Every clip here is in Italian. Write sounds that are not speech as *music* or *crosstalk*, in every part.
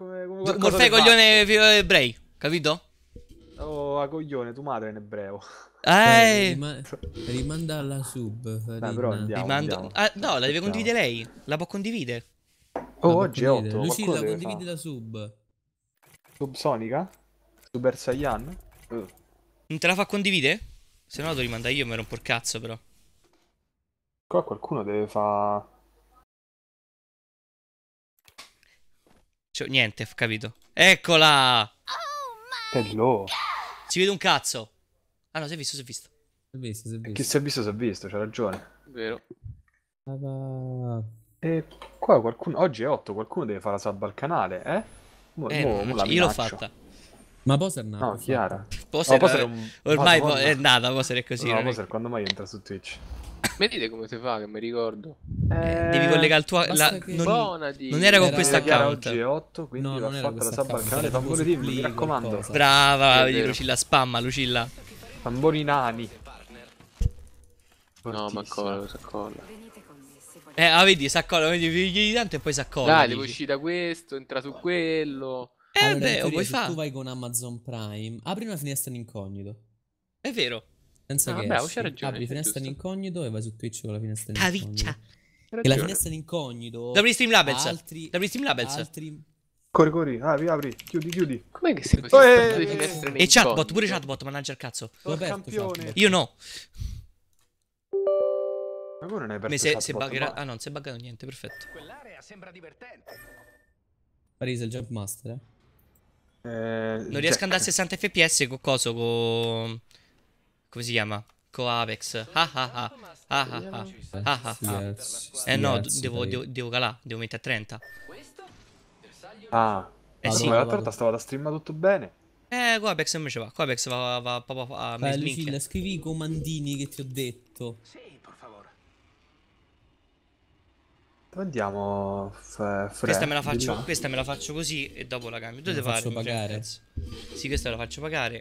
come, come Morfei coglione eh, ebrei, capito? Oh, a coglione, tu madre in ebreo. Eh. Rima rimanda alla sub. Dai, però andiamo, Rimando... andiamo. Ah, no, la deve condividere lei. La può condividere. Oh, oggi è 8. Lucilla, condividi la sub. Subsonica? Super Saiyan? Uh. Non te la fa condividere? Se no la devo rimandare io, mi ero un cazzo, però. Qua qualcuno deve fare... Cioè, niente, capito. Eccola! Hello. Si vede un cazzo. Ah no, si è visto, si è visto. Si è visto, si è visto. Chi si è visto, si è visto, c'ha ragione. Vero. Ah, e qua qualcuno... Oggi è 8, qualcuno deve fare la sub al canale, eh? Mo, eh mo, no, mo io l'ho fatta. Ma Poser è No, Chiara. Poser, no, Poser è un... Eh, ormai Poser è nata, Poser è così. No, Poser quando mai entra su Twitch? Mi dite come si fa che mi ricordo? Eh, devi collegare il tuo la, non, Bonati. non era con questo account. Oggi è 8, quindi no, va fatta la sub al canale Tamburi mi raccomando. Qualcosa. Brava, vedi Lucilla spamma Lucilla. Tamburi nani. Fortissimo. No, ma lo colla. Eh, ah, vedi, si accolla, vedi, vedi tanto e poi si accolla. Dai, devo uscire da questo, entra su quello. Eh, allora, beh, lo puoi fare. tu vai con Amazon Prime, apri una finestra in incognito. È vero. Senza ah, che vabbè, esci, ragione, apri finestra in incognito e vai su Twitch con la finestra in incognito. E la finestra in incognito. Apri Steam Labels. Altri, apri Steam Labels. Altri... Corri, corri, apri, apri, chiudi, chiudi. Com'è che sei così? Oh, eh, e chatbot, pure chatbot, mannaggia il cazzo. Aperto, Io no. Ma come non hai aperto se, se buggerà... Ma... Ah non si è buggato niente, perfetto. Quell'area sembra divertente. Parisa il jumpmaster, eh? eh non riesco ad andare a 60 fps con coso, con... Come si chiama? Coapex. Ah ah ah. Eh no, devo, devo, devo calare. Devo mettere a 30. Ah. Eh ah, sì. la torta stava da stream tutto bene. Eh, Coapex non mi ci va, va, va, va a Belli, filla, scrivi i comandini che ti ho detto. Sì, per favore. Dove andiamo? Questa me, faccio, questa me la faccio così e dopo la cambio. Dove la faccio pagare. Sì, questa la faccio pagare.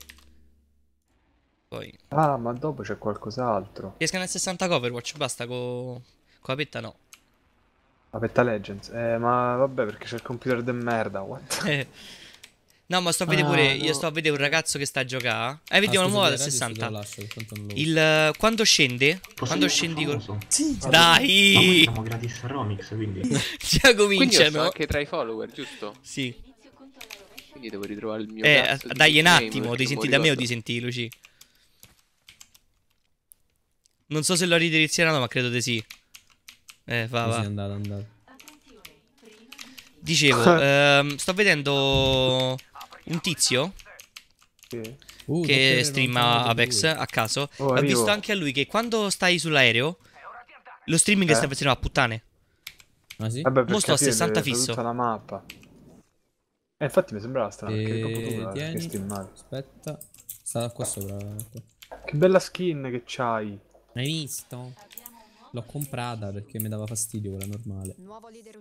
Poi. Ah, ma dopo c'è qualcos'altro. Riesca nel 60 Coverwatch, basta con co la petta no. La petta Legends. Eh, ma vabbè, perché c'è il computer de merda, what? Eh. no, ma sto a vedere ah, pure. No. Io sto a vedere un ragazzo che sta a giocare. Eh, vediamo, ah, lo muovo da 60. Lascio, il, eh, quando scende, Possiamo quando scendi con. Sì, dai! Ma noi siamo gratis a Romix, quindi. *laughs* Già cominciano. Quindi anche tra i follower, giusto? Sì. Quindi devo ritrovare il mio. Eh, dagli un attimo. Ti senti da me o ti senti Luci? Non so se lo ridirizionano, ma credo di sì. Eh, va, va. è Andato, è andato. Dicevo, *laughs* ehm, sto vedendo un tizio uh, che streama Apex a caso. Oh, Ho visto anche a lui che quando stai sull'aereo, lo streaming eh. sta facendo a puttane. Ah sì? Vabbè, Mo sto a 60 fisso. la mappa. Eh, infatti mi sembrava strano. E... Eh, che Tieni, che aspetta, sta qua sopra. Che bella skin che c'hai. Hai visto? L'ho comprata perché mi dava fastidio quella normale. Nuovo leader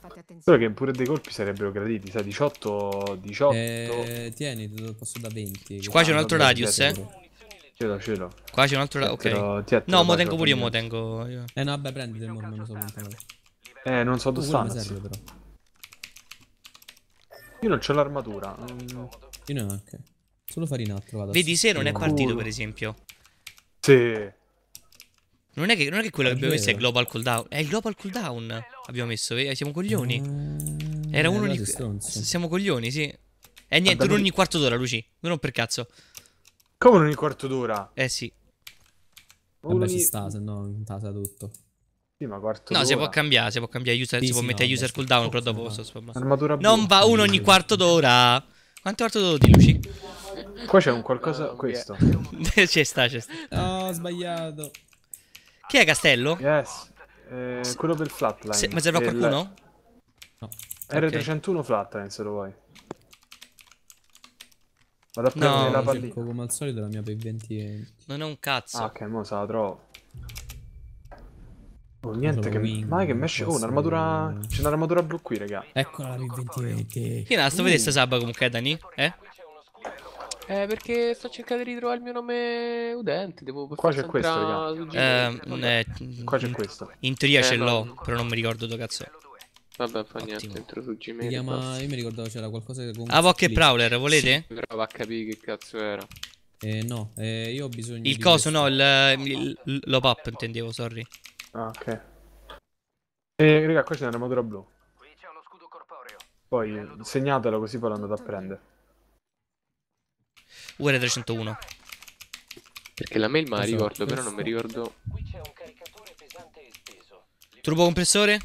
Fate attenzione. che pure dei colpi sarebbero graditi, sai, 18, 18. Eh, tieni, te lo posso da 20. Ah, eh. Qua c'è un altro radius, eh. Ce l'ho, ce l'ho. Qua c'è un altro radius, ok. Ti no, mo tengo pure io, mo tengo io. Eh no, vabbè, prendi, il mormon, non so quanto. Eh, non so uh, dove stanno. serve però. Io non c'ho l'armatura. Mm. Io neanche. ok. Solo farinatro, vado. Vedi se non è partito, per esempio. Sì. Non è che, non è che quello è che abbiamo messo è global cooldown. È il global cooldown. Abbiamo messo, siamo coglioni. Mm. Era eh, uno di. Siamo coglioni, sì. E eh, niente, uno ogni quarto d'ora, Luci. Non per cazzo. Come ogni quarto d'ora? Eh sì. Vabbè, ci sta, se no non tutto. Sì, ma quarto No, si può cambiare, si può cambiare user, sì, si può sì, mettere no, user cooldown, però dopo posso spamare. Non va uno ogni quarto d'ora. Quante volte di luci? Qua c'è un qualcosa... Oh, questo. *laughs* c'è sta, c'è sta. No, ho sbagliato. Chi è Castello? Yes. Eh, quello del flatline. Se, ma serve a qualcuno? R301 okay. flatline, se lo vuoi. Vado a prendere no, la pallina. come al solito la mia P20 Non è un cazzo. Ah, ok, mo se la trovo. Oh, niente, che, wing, ma che mesce. Oh, un'armatura. C'è un'armatura blu qui, raga. Eccola la P2020. Che è sto uh. vedendo Saba comunque, Dani? Eh? Eh, perché sto cercando di ritrovare il mio nome udente. Devo Qua c'è questo, raga. Eh, eh, Qua c'è questo. In teoria ce l'ho, però non mi ricordo dove cazzo è. Vabbè, fa niente, entro su Gmail. Chiama... Io mi ricordavo c'era qualcosa che comunque. Ah, e Prowler, volete? Sì. Però va a capire che cazzo era. Eh, no, eh, io ho bisogno. Il coso, no, il, il, intendevo, sorry. Ah, ok. E raga, qua c'è un'armatura blu. Poi segnatelo così poi lo andate a prendere. UR301. Perché la mail ma la ricordo, però non mi ricordo. Turbo compressore?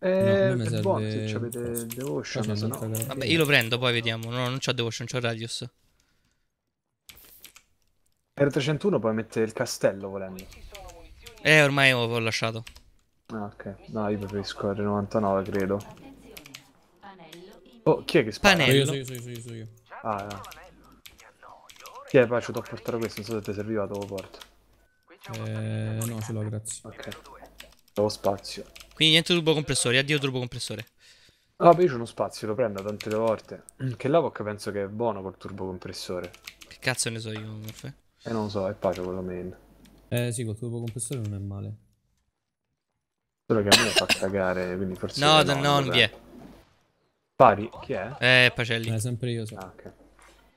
Eh, no, è buono se serve... avete devotion, se no. Vabbè, io lo prendo, poi vediamo. No, non c'ho devotion, c'ho Radius. R301 puoi mettere il castello volendo. Eh, ormai ho, ho lasciato. Ah, ok. No, io preferisco R99, credo. Oh, chi è che spara? Panello. So io, so io, so io, so io. Ah, no. Chi è? Poi ci a portare questo, non so se ti serviva, te lo porto. Eh, no, ce l'ho, grazie. Ok. Ho spazio. Quindi niente turbo compressore, addio turbocompressore. Ah, beh, io c'ho uno spazio, lo prendo tante volte. Che l'avoc penso che è buono col turbo compressore. Che cazzo ne so io, Morfe? Eh, non so, è pace quello main. Eh sì, col tuo compressore non è male. Solo che a me fa cagare, quindi forse... No, no, non vi è. Pari, chi è? Eh, Pacelli. Eh, sempre io, so. Ah, ok.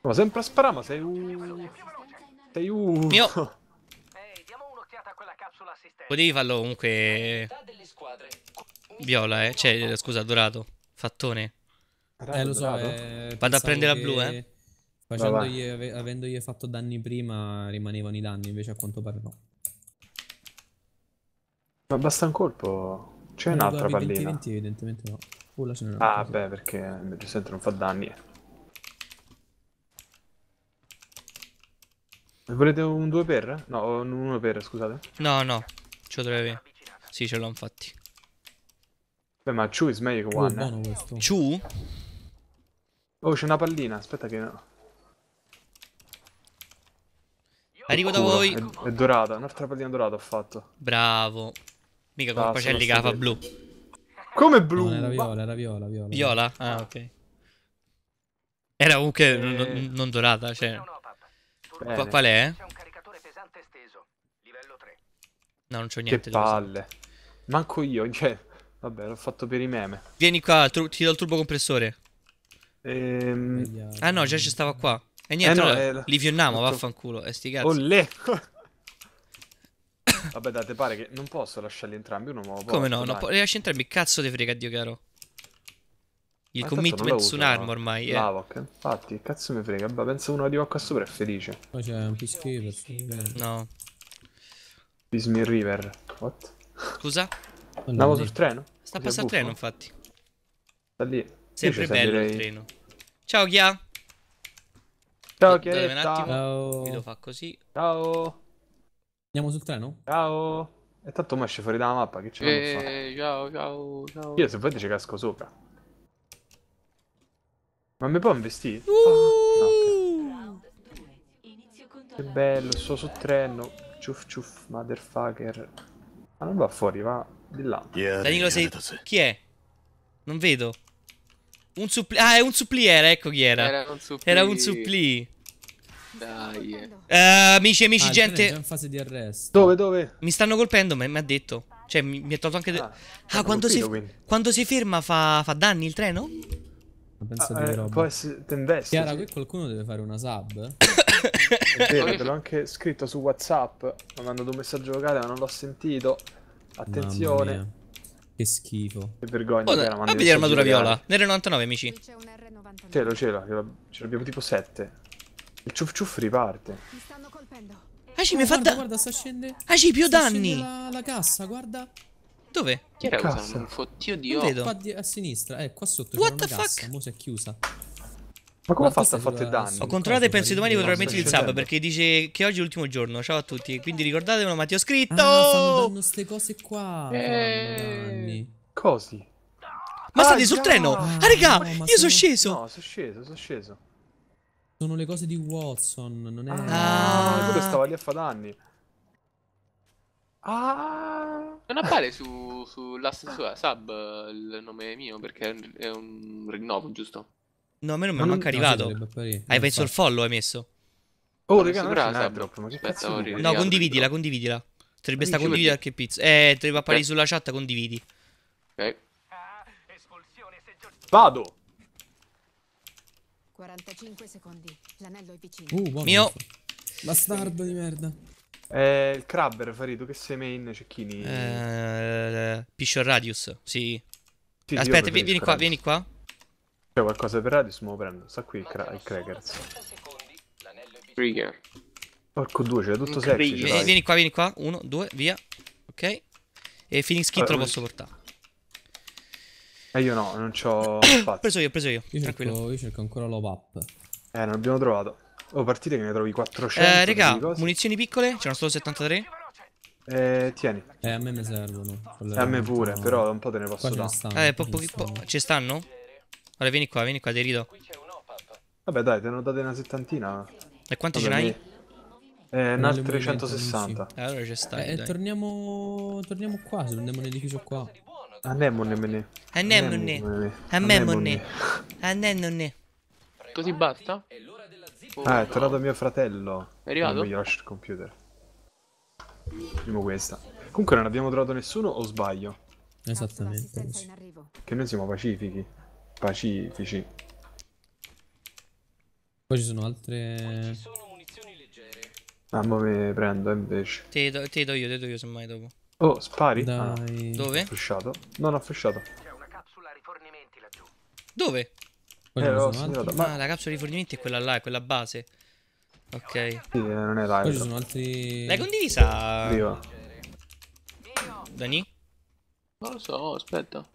Ma sempre a sparare, ma sei un... Sei un... Mio... *laughs* Ehi, diamo un'occhiata a quella capsula assistente. Potevi farlo comunque... Viola, eh. Cioè, scusa, dorato. Fattone. Eh, lo so, eh, Vado a prendere che... la blu, eh. Facendogli, ave avendogli fatto danni prima rimanevano i danni, invece a quanto pare no. Ma basta un colpo. C'è un'altra pallina. 20, 20 evidentemente no. Pula ce n'è Ah, beh, perché giustamente non fa danni. Volete un 2 per? No, un 1 per, scusate. No, no. Ce lo dovevi. Sì, ce l'ho infatti. Beh, ma Chu is meglio oh, che one eh. Chu? Oh, c'è una pallina, aspetta che no. Arrivo da voi. È, è dorata, un'altra pallina dorata ho fatto. Bravo. Mica come ah, Pacelli che fa blu. Come blu? No, era viola, era viola, viola. Viola? Ah, ok. Era comunque e... non, eh. non, dorata, cioè. Qua, qual è? No, non c'ho niente. Che palle. Manco io, cioè. Vabbè, l'ho fatto per i meme. Vieni qua, ti do il turbo compressore. Ehm... Ah no, già ci stava qua. E niente, eh no, allora, eh, li fionnamo, vaffanculo. E eh, sti cazzi. Olle. *coughs* Vabbè, date pare che non posso lasciarli entrambi uno nuovo. Come no? Non po- lasci entrambi, cazzo ti frega, Dio caro. Il commitment su un'arma no. ormai. Eh. Lavok, infatti, cazzo mi frega. Beh, penso uno arriva qua sopra e è felice. Poi c'è un Peacekeeper. No. Pismi River. What? Scusa? Andavo sul treno? Sta passando il treno, infatti. Da lì. Sempre bello il treno. Ciao, Ghia. Ciao Chiaretta. Un attimo. Ciao. Guido fa così. Ciao. Andiamo sul treno? Ciao. E tanto mi esce fuori dalla mappa, che ce Eh, so. ciao, ciao, ciao. Io se vuoi ci casco sopra. Ma mi può investire? Uh! Ah, no. Che bello, sto sul treno. Ciuff ciuff, motherfucker. Ma non va fuori, va di là. Danilo, sei... chi è? Non vedo. Un suppli... Ah, è un suppli era, ecco chi era. Era un suppli. Era un suppli. Dai. Uh, amici, amici, ah, gente. in fase di arresto. Dove, dove? Mi stanno colpendo, ma mi ha detto. Cioè, mi, ha tolto anche. Ah, ah quando, si, quando si ferma fa, fa danni il treno? Penso ah, di eh, roba. Può essere tendenza. Chiara, sì. qui qualcuno deve fare una sub. *coughs* è vero, te l'ho anche scritto su WhatsApp. Mi ha mandato un messaggio vocale, ma non l'ho sentito. Attenzione. Che schifo. Che vergogna. Oh, no, vedi l'armatura viola. Nere 99, amici. C'è lo cielo, ce abbiamo tipo 7. Il ciuff ciuff riparte. Mi stanno colpendo. Aci oh, mi eh, fa da... Guarda, sta scendendo... Aci, ah, più sta danni! La, la cassa, guarda. Dove? Che cassa? fottio di... Non vedo. Qua a sinistra, eh, qua sotto What c'è una fuck? cassa. Mo' si è chiusa. Ma come ha fatto a fare danni? Ho controllato e penso che domani potrò mettere il sub perché dice che oggi è l'ultimo giorno. Ciao a tutti. Quindi ricordatevelo, ma ti ho scritto. Ah, stanno dando queste cose qua. Eh... Così. Ma ah, state già. sul treno? Ah, ah, raga, no, io sono, sono sceso. No, sono sceso, sono sceso. Sono le cose di Watson, non è... Ah, ah. quello stava lì a fare danni. Ah. Non appare su, sulla eh, sub il nome mio perché è un rinnovo, giusto? No, a me non mi è manca arrivato. Hai penso il follow, hai messo? Oh, oh raga, non c'è airdrop, ma che cazzo No, condividila, condividila. Dovrebbe sta condividere che pizza. Eh, dovrebbe apparire eh. sulla chat, condividi. Ok. Vado. 45 secondi. L'anello è vicino. Uh, buono. Mio. Bastardo di merda. Eh, il crabber, Farito, che sei main, cecchini? Eh, Piscior Radius, sì. sì Aspetta, vieni qua, vieni qua. C'è qualcosa per Radius, ma lo Sta qui il, cra il Crackers. Krieger. Porco due, c'è tutto semplice. Eh, vieni qua, vieni qua. Uno, due, via. Ok. E Phoenix Kit allora, lo ah, posso eh. portare. Eh io no, non c'ho spazio. *coughs* ho preso io, ho preso io. io tranquillo. Cerco, io cerco ancora low up. Eh, non abbiamo trovato. Oh, partite che ne trovi 400. Eh, raga, munizioni piccole. C'è solo 73. Eh, tieni. Eh, a me mi servono. Eh, a me pure, no. però un po' te ne posso dare. Eh, po po ci stanno? Allora, vieni qua, vieni qua, Derido. Vabbè, dai, te ne ho date una settantina. E quanti ce n'hai? Eh, un altro 360. Eh, allora ci stai. Eh, torniamo, torniamo qua, se prendiamo un edificio qua. Anemonemene. Anemone. Anemone. Anemone. Così basta? Ah, è tornato mio fratello. È arrivato? Non voglio il computer. Primo questa. Comunque non abbiamo trovato nessuno o sbaglio? Esattamente. Che noi siamo pacifichi pacifici. Poi ci sono altre... Ci Ah, ma me prendo eh, invece. Te do, te do io, te do io semmai dopo. Oh, spari? Ah, Dai. Ah, Dove? Ho frusciato. Non ho frusciato. Dove? Eh, oh, ma... Ah, la capsula rifornimenti è quella là, è quella base. Ok. Sì, eh, non è live. Poi ci sono altri... L'hai condivisa? Viva. Dani? Non lo so, aspetta.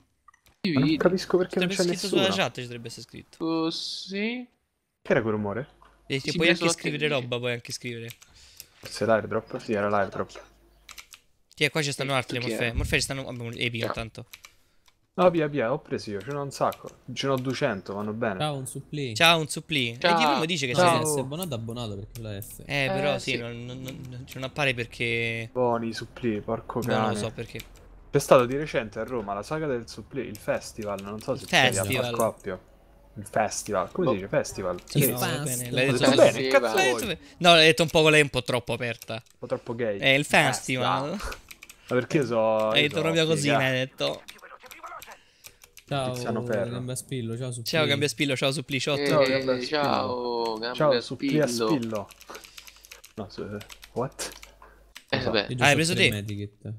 Non capisco perché non c'è nessuno. sulla chat ci dovrebbe essere scritto. Così. Uh, che era quel rumore? E ti puoi anche scrivere video. roba, puoi anche scrivere. Forse l'airdrop? Sì, era l'airdrop. Sì, qua ci stanno eh, altri, Morfè. Morfè ci stanno... Abbiamo epica no. tanto. Ah, via, via, ho preso io, ce n'ho un sacco. Ce n'ho 200, vanno bene. Ciao, un suppli. Ciao, un suppli. Ciao. E ti prima dice che c'è S. Abbonato, abbonato perché la S. Eh, eh però sì, sì. Non, non, non, non, appare perché... Buoni suppli, porco cane. No, non lo so perché. C'è stato di recente a Roma la saga del supplì, il festival, non so se si al coppio. Il festival, come boh. si dice festival? Il sì, no, bene, l'hai detto, detto bene, cazzo detto... No, l'hai detto un po' con lei un po' troppo aperta. Un po' troppo gay. È il festival. Ma eh, perché so... Hai detto proprio così, mi hai detto. Ciao, Tiziano Ferro. Gamba Spillo, ciao Supplì. Ciao Gamba Spillo, ciao Suppliciotto. ciao Gamba Spillo. Ciao, Gamba ciao Supplì a Spillo. No, eh, what? Eh, vabbè. Ah, hai preso te? Medikit.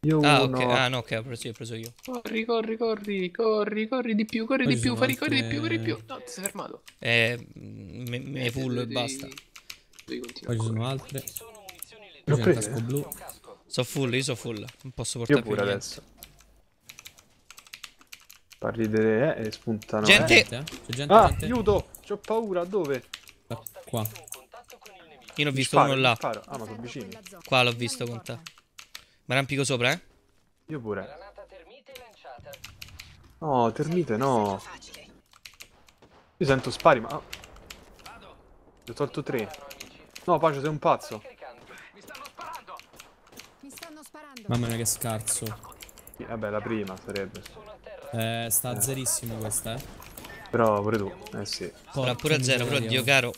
Io ah, uno. Okay. Ah, no, ok, ho preso io, ho preso io. Corri, corri, corri, corri, corri di più, corri di più, fai corri di più, corri di più. No, ti sei fermato. Eh, me, me eh, full e basta. Poi ci sono altre. L'ho preso. Casco blu. So full, io so full. Non posso portare io pure adesso. Parli delle eh, spuntano. Gente! Eh. gente ah, gente. aiuto! C'ho paura, dove? Qua. Io l'ho visto sparo, uno là. Sparo. Ah, ma sono vicini. Qua l'ho visto con te. Mi arrampico sopra, eh? Io pure. No, termite no. Io sento spari, ma... Ne ho tolto tre. No, Pacio, sei un pazzo. Mamma mia, che scarso. Vabbè, la prima sarebbe. Eh, sta a zerissimo questa, eh. Però pure tu, eh sì. Ora pure a zero, però Dio caro.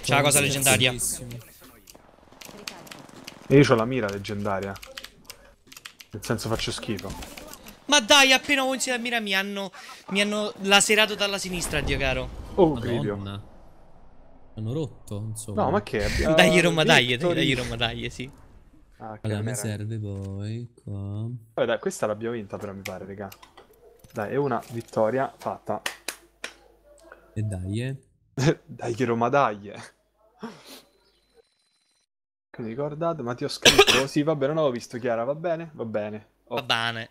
C'è la cosa leggendaria. Zerissimo. E io ho la mira leggendaria. Nel senso faccio schifo. Ma dai, appena ho la mira mi hanno, mi hanno laserato dalla sinistra, Dio caro. Oh, Gridio. Hanno rotto, insomma. No, ma che? *laughs* Abbiamo... dagli Roma, dagli, dagli Roma, dagli, sì. Ah, allora, mi serve poi qua. Vabbè, dai, questa l'abbiamo vinta però, mi pare, raga. Dai, è una vittoria fatta. E dai, eh. *laughs* dai Roma, dai. Eh mi ricordate? ma ti ho scritto. sì, va bene, non avevo visto Chiara, va bene? Va bene. Oh. Va bene.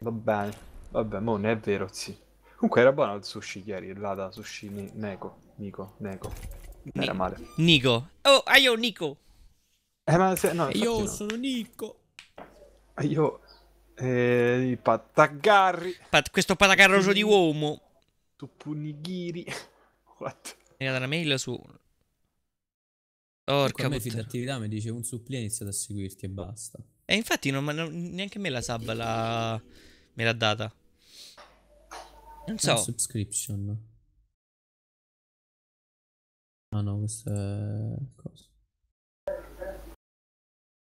Va bene. Vabbè, mo non è vero, sì. Comunque era buono il sushi ieri, là da sushi ne- Neko, Nico, Neko. Non era male. Nico. Oh, ah, io Nico. Eh, ma se, no, io no. sono Nico. Ah, io eh, i patagarri. Pat- questo patagarroso di uomo. Tu Tuppunigiri. *laughs* What? Era una mail su Orca a me puttana. attività mi dice un suppli ha iniziato a seguirti e basta. E infatti non, non, neanche me la sub la, me l'ha data. Non so. Una subscription. Ah no, questo è... Cosa?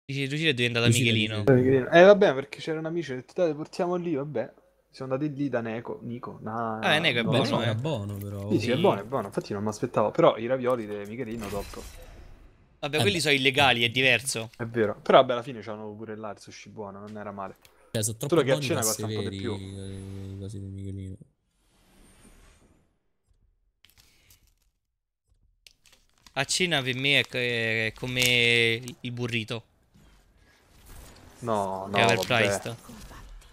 Dici, Lucilla è diventata Michelino. È Michelino. Eh vabbè, perché c'era un amico che dai, portiamo lì, vabbè. Siamo andati lì da Neko, Nico. Nah, ah, Neco è buono, so. è eh. buono però. Sì, sì, sì, è buono, è buono. Infatti non mi aspettavo, però i ravioli di Michelino dopo. Vabbè, eh quelli sono illegali, è diverso. È vero. Però vabbè, alla fine c'hanno pure là il sushi buono, non era male. Cioè, sono troppo Solo che a cena costa un eh, di Michelino. A cena per me è, come il burrito. No, no, vabbè.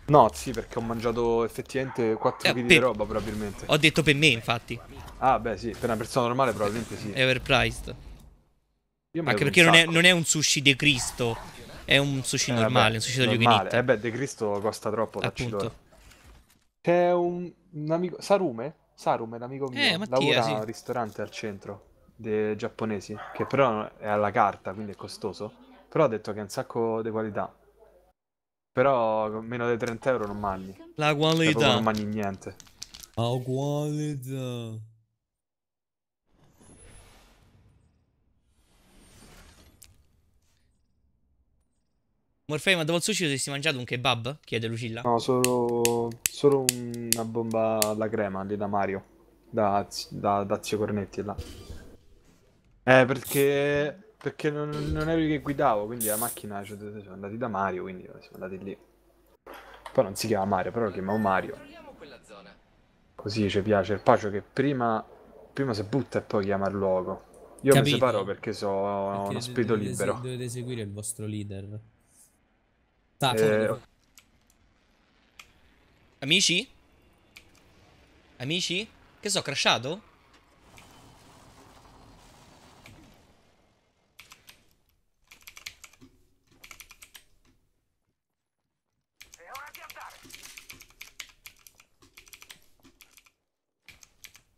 No, sì, perché ho mangiato effettivamente 4 eh, kg di roba probabilmente. Ho detto per me, infatti. Ah, beh, sì, per una persona normale probabilmente sì. È overpriced. Anche perché non è, non è, un sushi De Cristo, è un sushi eh, normale, vabbè, un sushi normale. da normale. Eh beh, De Cristo costa troppo, Appunto. C'è un, un, amico, Sarume? Sarume, l'amico mio, eh, Mattia, lavora sì. al ristorante al centro, dei giapponesi, che però è alla carta, quindi è costoso. Però ha detto che è un sacco di qualità. Però meno di 30 euro non mangi. La cioè, qualità. Non mangi niente. La qualità. Morfei, ma dopo il sushi ti sei mangiato un kebab? Chiede Lucilla. No, solo, solo una bomba alla crema lì da Mario. Da, da, da Zio Cornetti là. Eh, perché. Perché non, non ero io che guidavo, quindi la macchina cioè, siamo andati da Mario, quindi siamo andati lì. Poi non si chiama Mario, però lo chiamiamo Mario. Così ci piace il Pacio che prima, prima si butta e poi chiama il luogo. Io Capito. mi separo perché so, sono uno spirito libero. Dovete seguire il vostro leader. Ta, eh, Amici? Amici? Che so, crashato?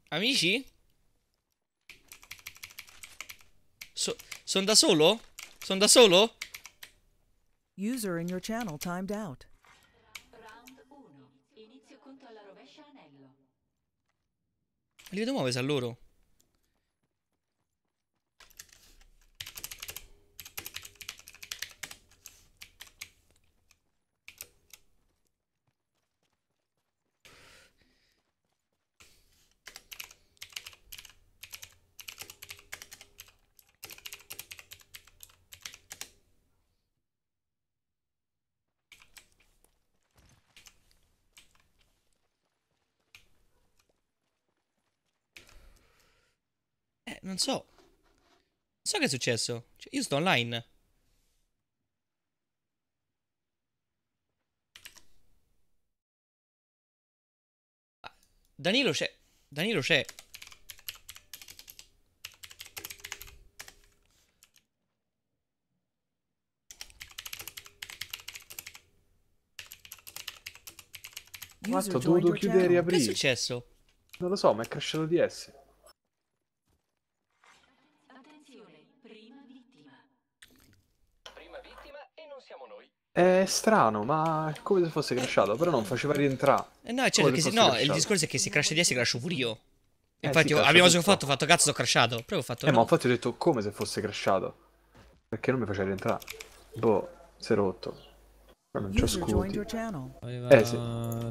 Amici? So sono da solo? Sono da solo? User in your channel timed out. Round 1. Inizio conto alla rovescia anello. Li vedo muoversi a loro. Non so. Non so che è successo. Cioè, io sto online. Danilo c'è. Danilo c'è. Mazza, ho dovuto chiudere e riaprire. Che è successo? Non lo so, ma è crashato DS. strano, ma è come se fosse crashato, però non faceva rientrare. Eh, no, certo che si, no crashato. il discorso è che se crasha di se crasho pure io. Eh, infatti, eh, abbiamo già fatto, fatto cazzo, ho crashato. Però ho fatto. Eh, no. ma infatti ho detto come se fosse crashato. Perché non mi faceva rientrare. Boh, si è rotto. Ma non c'ho scuti. Aveva eh, sì.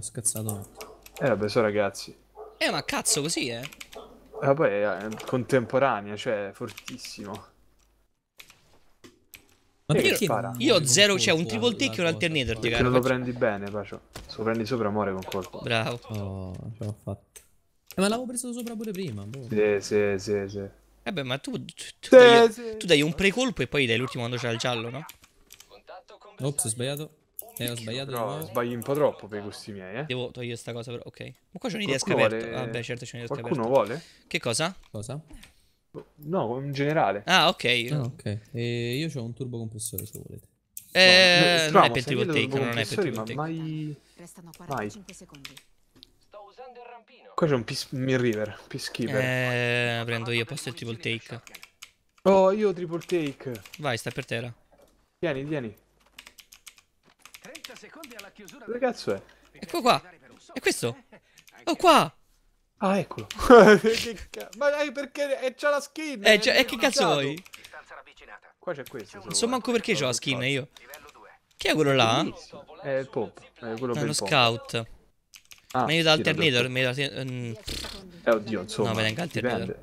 scazzato. Eh, vabbè, so ragazzi. Eh, ma cazzo, così, eh. eh poi è contemporanea, cioè, fortissimo. Ma perché che spara? io ho zero, cioè un triple take e un alternator di lo prendi bene, Pacio. Se lo prendi sopra muore con colpo. Bravo. Oh, ce l'ho fatta. Eh, ma l'avevo preso sopra pure prima. Boh. Sì, sì, sì, sì. Eh ma tu, tu, tu, sì, dai, sì. tu dai, un pre-colpo e poi dai l'ultimo quando c'è il giallo, no? Ops, ho sbagliato. Eh, ho sbagliato. No, sbagli un po' troppo per i gusti miei, eh. Devo togliere sta cosa, però. Ok. Ma qua c'è un'idea scoperta. Vuole... Vabbè, ah, certo c'è un'idea scoperta. Qualcuno vuole? Che cosa? Cosa? No, in generale. Ah, ok. Ah, okay. Eh, io ho un turbo compressore se volete. Eh, no, no, non, è per triple take, non è per triple take. Ma mai... Restano 45 mai. secondi. Sto usando il rampino. Qua c'è un pis... river, peacekeeper. Eh, prendo io posto il triple take. Oh, io ho triple take. Vai, sta per terra. Vieni, vieni. 30 secondi alla chiusura. Che cazzo è? Ecco qua. È questo? Oh, qua. Ah, eccolo. *laughs* Ma dai, eh, eh, perché è, c'ha la skin? Eh, cioè, è che cazzo vuoi? Qua c'è questo. Non so manco perché c'ho la skin io. Chi è quello là? È il pop. È quello è uno scout. Ah, meglio da alternator. Meglio da... Um... Ehm, eh, oddio, insomma. No, me tenga alternator.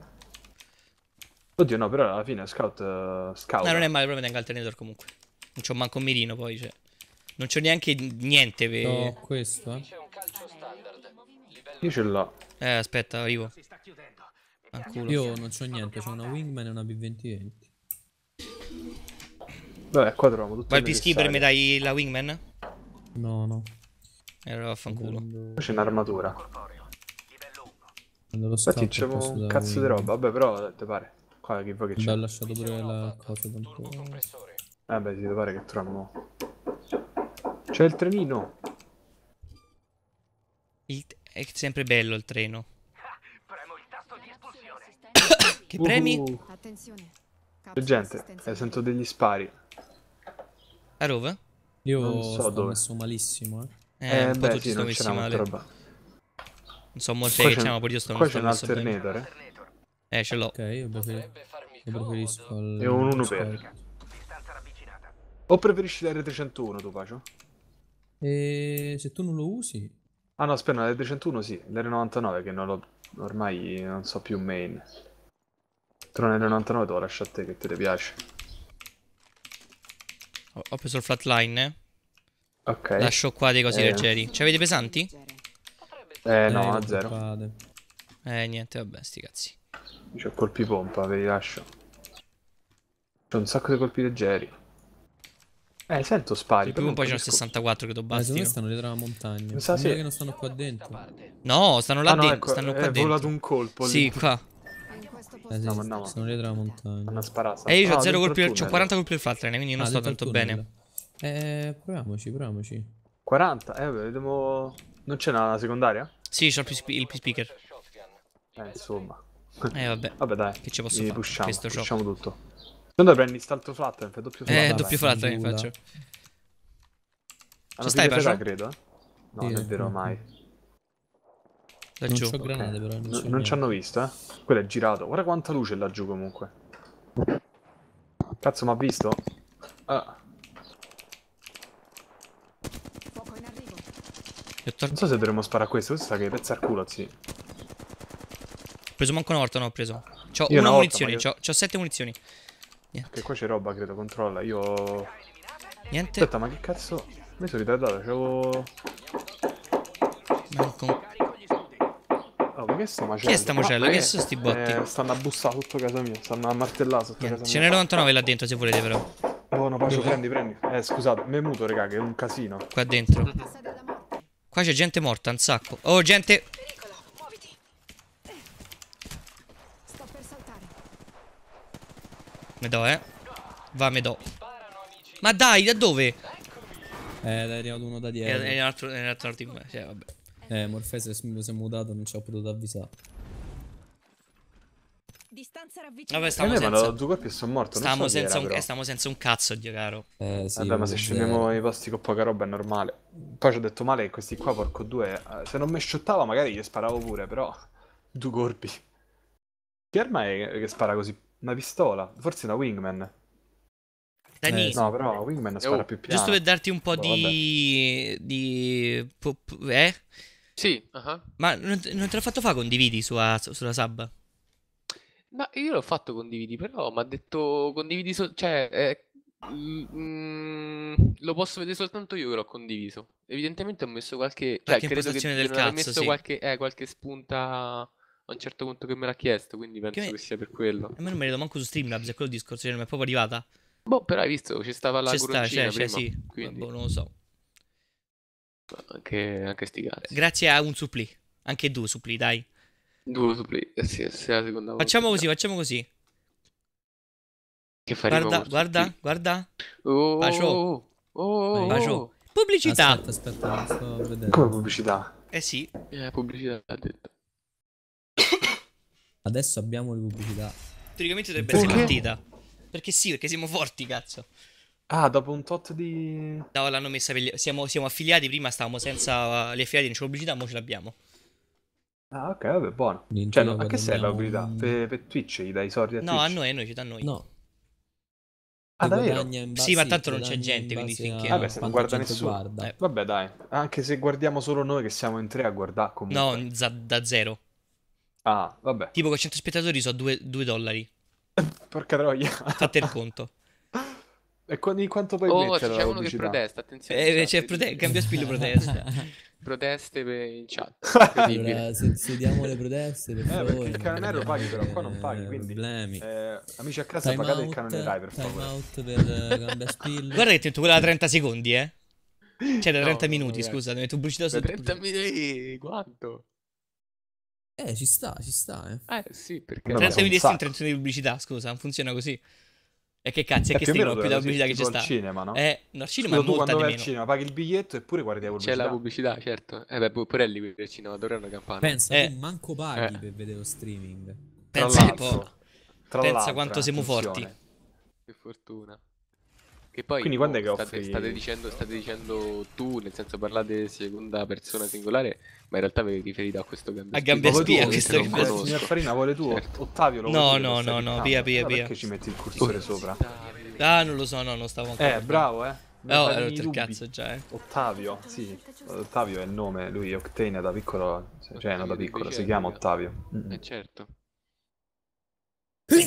Oddio, no, però alla fine scout. Uh, scout. No, non è male, però me tenga alternator comunque. Non c'ho manco un mirino poi, cioè. Non c'ho neanche niente per... No, questo, eh. Io ce l'ho. Eh, aspetta, arrivo. Io non c'ho niente, c'ho una Wingman e una B2020. Vabbè, qua trovo tutto. Ma il peacekeeper mi dai la Wingman? No, no. E eh, allora vaffanculo. C'è un'armatura. Quando lo Infatti c'è un cazzo di roba, vabbè però eh, te pare. Qua che vuoi che c'è. L'ha lasciato pure la cosa da un po'. Vabbè eh, ti pare che troviamo. C'è il trenino. Il trenino è sempre bello il treno. *coughs* che premi? Uh, Attenzione. Gente, eh, sento degli spari. A Rove? Io non so dove. messo malissimo, eh. Eh, eh un po' beh, tutti sì, messi male. Roba. Non so molte che c'è, pure io sto Qua c'è un alternator, eh. Eh, ce l'ho. Ok, io, prefer io preferisco il... E un 1 per. O preferisci l'R301 tu, Pacio? E eh, se tu non lo usi... Ah no, aspetta, l'R101 sì, l'R99 che non l'ho... ormai non so più main. Però l'R99 te lo lascio a te che te le piace. Ho, preso il flatline, eh. Ok. Lascio qua dei cosi eh. leggeri. Ci avete pesanti? Eh, no, a zero. Eh niente, vabbè, sti cazzi. C'ho colpi pompa, ve li lascio. C'ho un sacco di colpi leggeri. Eh, sento spari. Cioè, più un poi c'è un 64 che eh, dobbiamo bastino. Ma stanno dietro la montagna. Non sa sì. che non stanno qua dentro. Eh. No, stanno ah, là ah, no, dentro. Ecco, stanno qua eh, è dentro. volato un colpo. Sì, qua. Eh, sì, no, no. Sono dietro la montagna. Hanno sparato. E eh, io ho 0 colpi. Ho 40 colpi al flatlane, quindi non ah, sto tanto bene. Eh, proviamoci, proviamoci. 40? Eh, vediamo... Non c'è una secondaria? Sì, c'ho il P-Speaker. Eh, insomma. Eh, vabbè. Vabbè, dai. Che ci posso fare? Pushiamo, pusciamo tutto. Quando prendi st'altro flat, fai doppio flat. Eh, Vabbè, doppio flat mi faccio. Ci stai per credo. No, sì, non è vero mai. Da non giù. c'ho granate però. Non, non ci hanno visto, eh. Quello è girato. Guarda quanta luce laggiù comunque. Cazzo, m'ha visto? Ah. Non so se dovremmo sparare a questo, questo sta che pezza al culo, sì. Ho preso manco una volta, no, ho preso. C'ho una, una volta, munizione, io... c'ho sette munizioni. Niente. Perché qua c'è roba, credo, controlla. Io... Niente. Aspetta, ma che cazzo... Mi sono ritardato, c'avevo... Manco... Oh, ma che sto macella? Che è sta macella? che sono sti botti? Eh, stanno a bussare sotto casa mia, stanno a martellare sotto Niente. casa mia. Ce n'è 99 là dentro se volete però. Oh no, Pacio, prendi, prendi. Eh, scusate, mi è muto, raga, che è un casino. Qua dentro. Qua c'è gente morta, un sacco. Oh, gente... Me do, eh. Va, me do. Ma dai, da dove? Eh, è arrivato uno da dietro. È, è un altro, è altro team. Eh, cioè, vabbè. Eh, Morfese mi si è mutato, non ci ho potuto avvisare. Distanza ravvicinata. Vabbè, stiamo eh, senza... due colpi e sono morto. Stiamo, so senza era, un... Eh, stiamo senza un cazzo, Dio caro. Eh, eh sì, Vabbè, ma se scendiamo i posti con poca roba è normale. Poi ci ho detto male che questi qua, porco due, se non mi shottava magari gli sparavo pure, però... *laughs* Due colpi. Che arma è che spara così una pistola, forse una Wingman. eh, no, però Wingman spara oh. più piano. Giusto per darti un po' no, boh, di... di... Eh? Sì. Uh-huh. Ma non, non, te l'ho fatto fare condividi sulla, sulla sub? Ma no, io l'ho fatto condividi, però mi ha detto condividi... So- cioè, eh, Mm, lo posso vedere soltanto io che l'ho condiviso. Evidentemente ho messo qualche. Cioè, qualche credo che del cazzo, messo sì. qualche, eh, qualche spunta a un certo punto che me l'ha chiesto, quindi penso che, me... che sia per quello. A me non mi vedo manco su Streamlabs, è quello il discorso, cioè, mi è proprio arrivata. Boh, però hai visto, ci stava la c'è sta, c'è, cioè, cioè, prima, c'è, sì. Quindi... Boh, non lo so. Anche, anche sti cazzi. Grazie a un suppli, anche due suppli, dai. Due suppli, eh, sì, sì, la seconda Facciamo così, facciamo così. Che faremo Guarda, guarda, guarda. Oh, Bacio. Oh, oh, Bacio. Oh, oh, oh. Pubblicità. Aspetta, aspetta, sto Come pubblicità? Eh sì. Eh, pubblicità, ha detto. Adesso abbiamo le pubblicità. Teoricamente dovrebbe essere partita. Perché sì, perché siamo forti, cazzo. Ah, dopo un tot di... No, l'hanno messa per gli... siamo, siamo, affiliati, prima stavamo senza le affiliati, non c'è pubblicità, ora ce l'abbiamo. Ah, ok, vabbè, buono. Niente, cioè, no, a che serve la pubblicità? Per, per, Twitch gli dai i soldi a no, Twitch? No, a noi, a noi, ci da noi. No. Ah, davvero? Sì, ma tanto non c'è gente, quindi finché... Vabbè, se non guarda nessuno. Guarda. Eh. Vabbè, dai. Anche se guardiamo solo noi che siamo in tre a guardare comunque. No, da zero. Ah, vabbè. Tipo con 100 spettatori so 2, 2 dollari. *laughs* Porca troia. Fate il conto. *laughs* E qu- di quanto poi oh, c'è uno che protesta, attenzione. Eh, c'è prote- cambia spillo protesta. *laughs* Proteste per il chat. allora, se, sediamo le proteste, per favore. Eh, perché il canone lo paghi, però qua non paghi, eh, quindi... Eh, amici a casa, time pagate out, il canone Rai, per favore. out per uh, spillo. Guarda che ti ho detto quella da 30 secondi, eh. Cioè, da 30 no, minuti, no, scusa, mi metto un su... 30 minuti, quanto? Eh, ci sta, ci sta. Eh, eh sì, perché... Senza mi dessi intenzione di pubblicità, scusa, non funziona così. E che cazzo è, è eh, che stiamo più da pubblicità che c'è sta? cinema, no? Eh, no, al cinema Scusa, è molta quando vai al cinema paghi il biglietto eppure guardi la pubblicità. C'è la pubblicità, certo. Eh beh, pure lì per il cinema dovrei una campare. Pensa, eh. manco paghi eh. per vedere lo streaming. Pensa un po'. Tra Pensa quanto eh, siamo forti. Che fortuna. Che poi Quindi quando è oh, che state, offri... state, dicendo, state dicendo tu, nel senso parlate seconda persona singolare, ma in realtà avevi riferito a questo Gambespia. A Gambespia, che stai riferendo. Signor Farina, vuole tu? Certo. Ottavio lo No, no, no, no, via, via, via. Perché ci metti il oh, cursore oh, sopra? Ah, non lo so, no, non stavo ancora. Eh, bravo, eh. No, oh, ero il cazzo già, eh. Ottavio, sì. Ottavio è il nome, lui Octane da piccolo, cioè, cioè Ottavio non da piccolo, si chiama Ottavio. Eh, certo. Eh,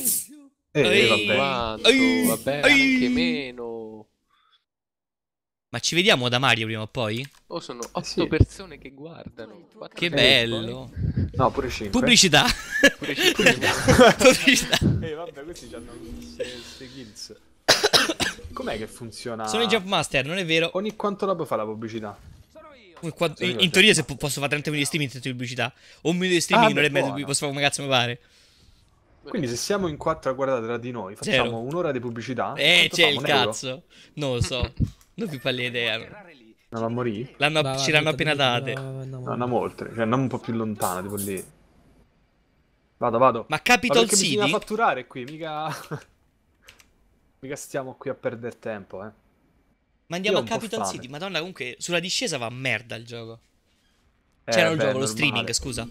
eh vabbè. Quanto, vabbè, anche meno. Ma ci vediamo da Mario prima o poi? Oh, sono eh, otto sì. persone che guardano. Che bello. Poi. No, pure 5. Pubblicità. Pubblicità. Pubblicità. Ehi, vabbè, questi hanno queste kills. *coughs* Com'è che funziona? Sono i Jump Master, non è vero? Ogni quanto la dopo fare la pubblicità? sono io in teoria se posso fare 30 minuti di streaming, 30 pubblicità. O un minuto di streaming, ah, non è mezzo, posso fare come cazzo mi pare. Quindi se siamo in quattro a guardare tra di noi, facciamo un'ora di pubblicità. Eh, c'è il cazzo. Non lo so. *laughs* Non vi pare l'idea. Non va a morire? L'hanno, ce l'hanno appena date. No, andiamo oltre. Cioè, andiamo un po' più lontano, tipo lì. Vado, vado. Ma Capitol City? City? Bisogna fatturare qui, mica... *laughs* mica stiamo qui a perdere tempo, eh. Ma andiamo Io a Capitol City. Madonna, comunque, sulla discesa va merda il gioco. C'era eh, un beh, gioco, lo streaming, scusa.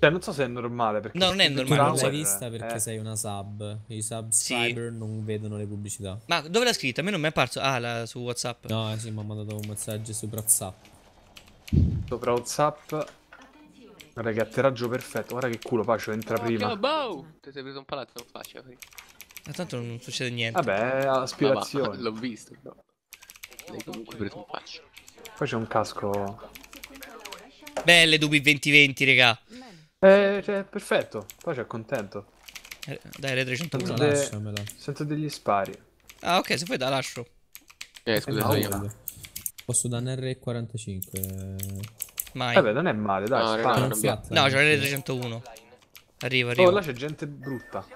Cioè, non so se è normale. Perché no, non è normale. Non l'hai vista perché eh. sei una sub. I subscriber sì. non vedono le pubblicità. Ma dove l'ha scritta? A me non mi è apparso. Ah, la, su WhatsApp. No, eh, sì, mi ha mandato un messaggio sopra WhatsApp. Sopra WhatsApp. Guarda che atterraggio perfetto. Guarda che culo, Pacio, entra oh, prima. Boh! Ti sei preso un palazzo, non faccio. Ma tanto non succede niente. Vabbè, aspirazione. Ah, *laughs* l'ho visto, però. L'hai comunque preso un Pacio. Poi c'è un casco. Belle Dubi 2020, raga. Eh, cioè, perfetto. Poi c'è contento. Eh, dai, le 300 Sento, de... Sento degli spari. Ah, ok, se vuoi da lascio. Eh, scusa, eh, no, io. Posso dannare 45. Mai. Vabbè, non è male, dai. No, spara. Non no, c'è le 301. Arriva, arriva. Oh, là c'è gente brutta.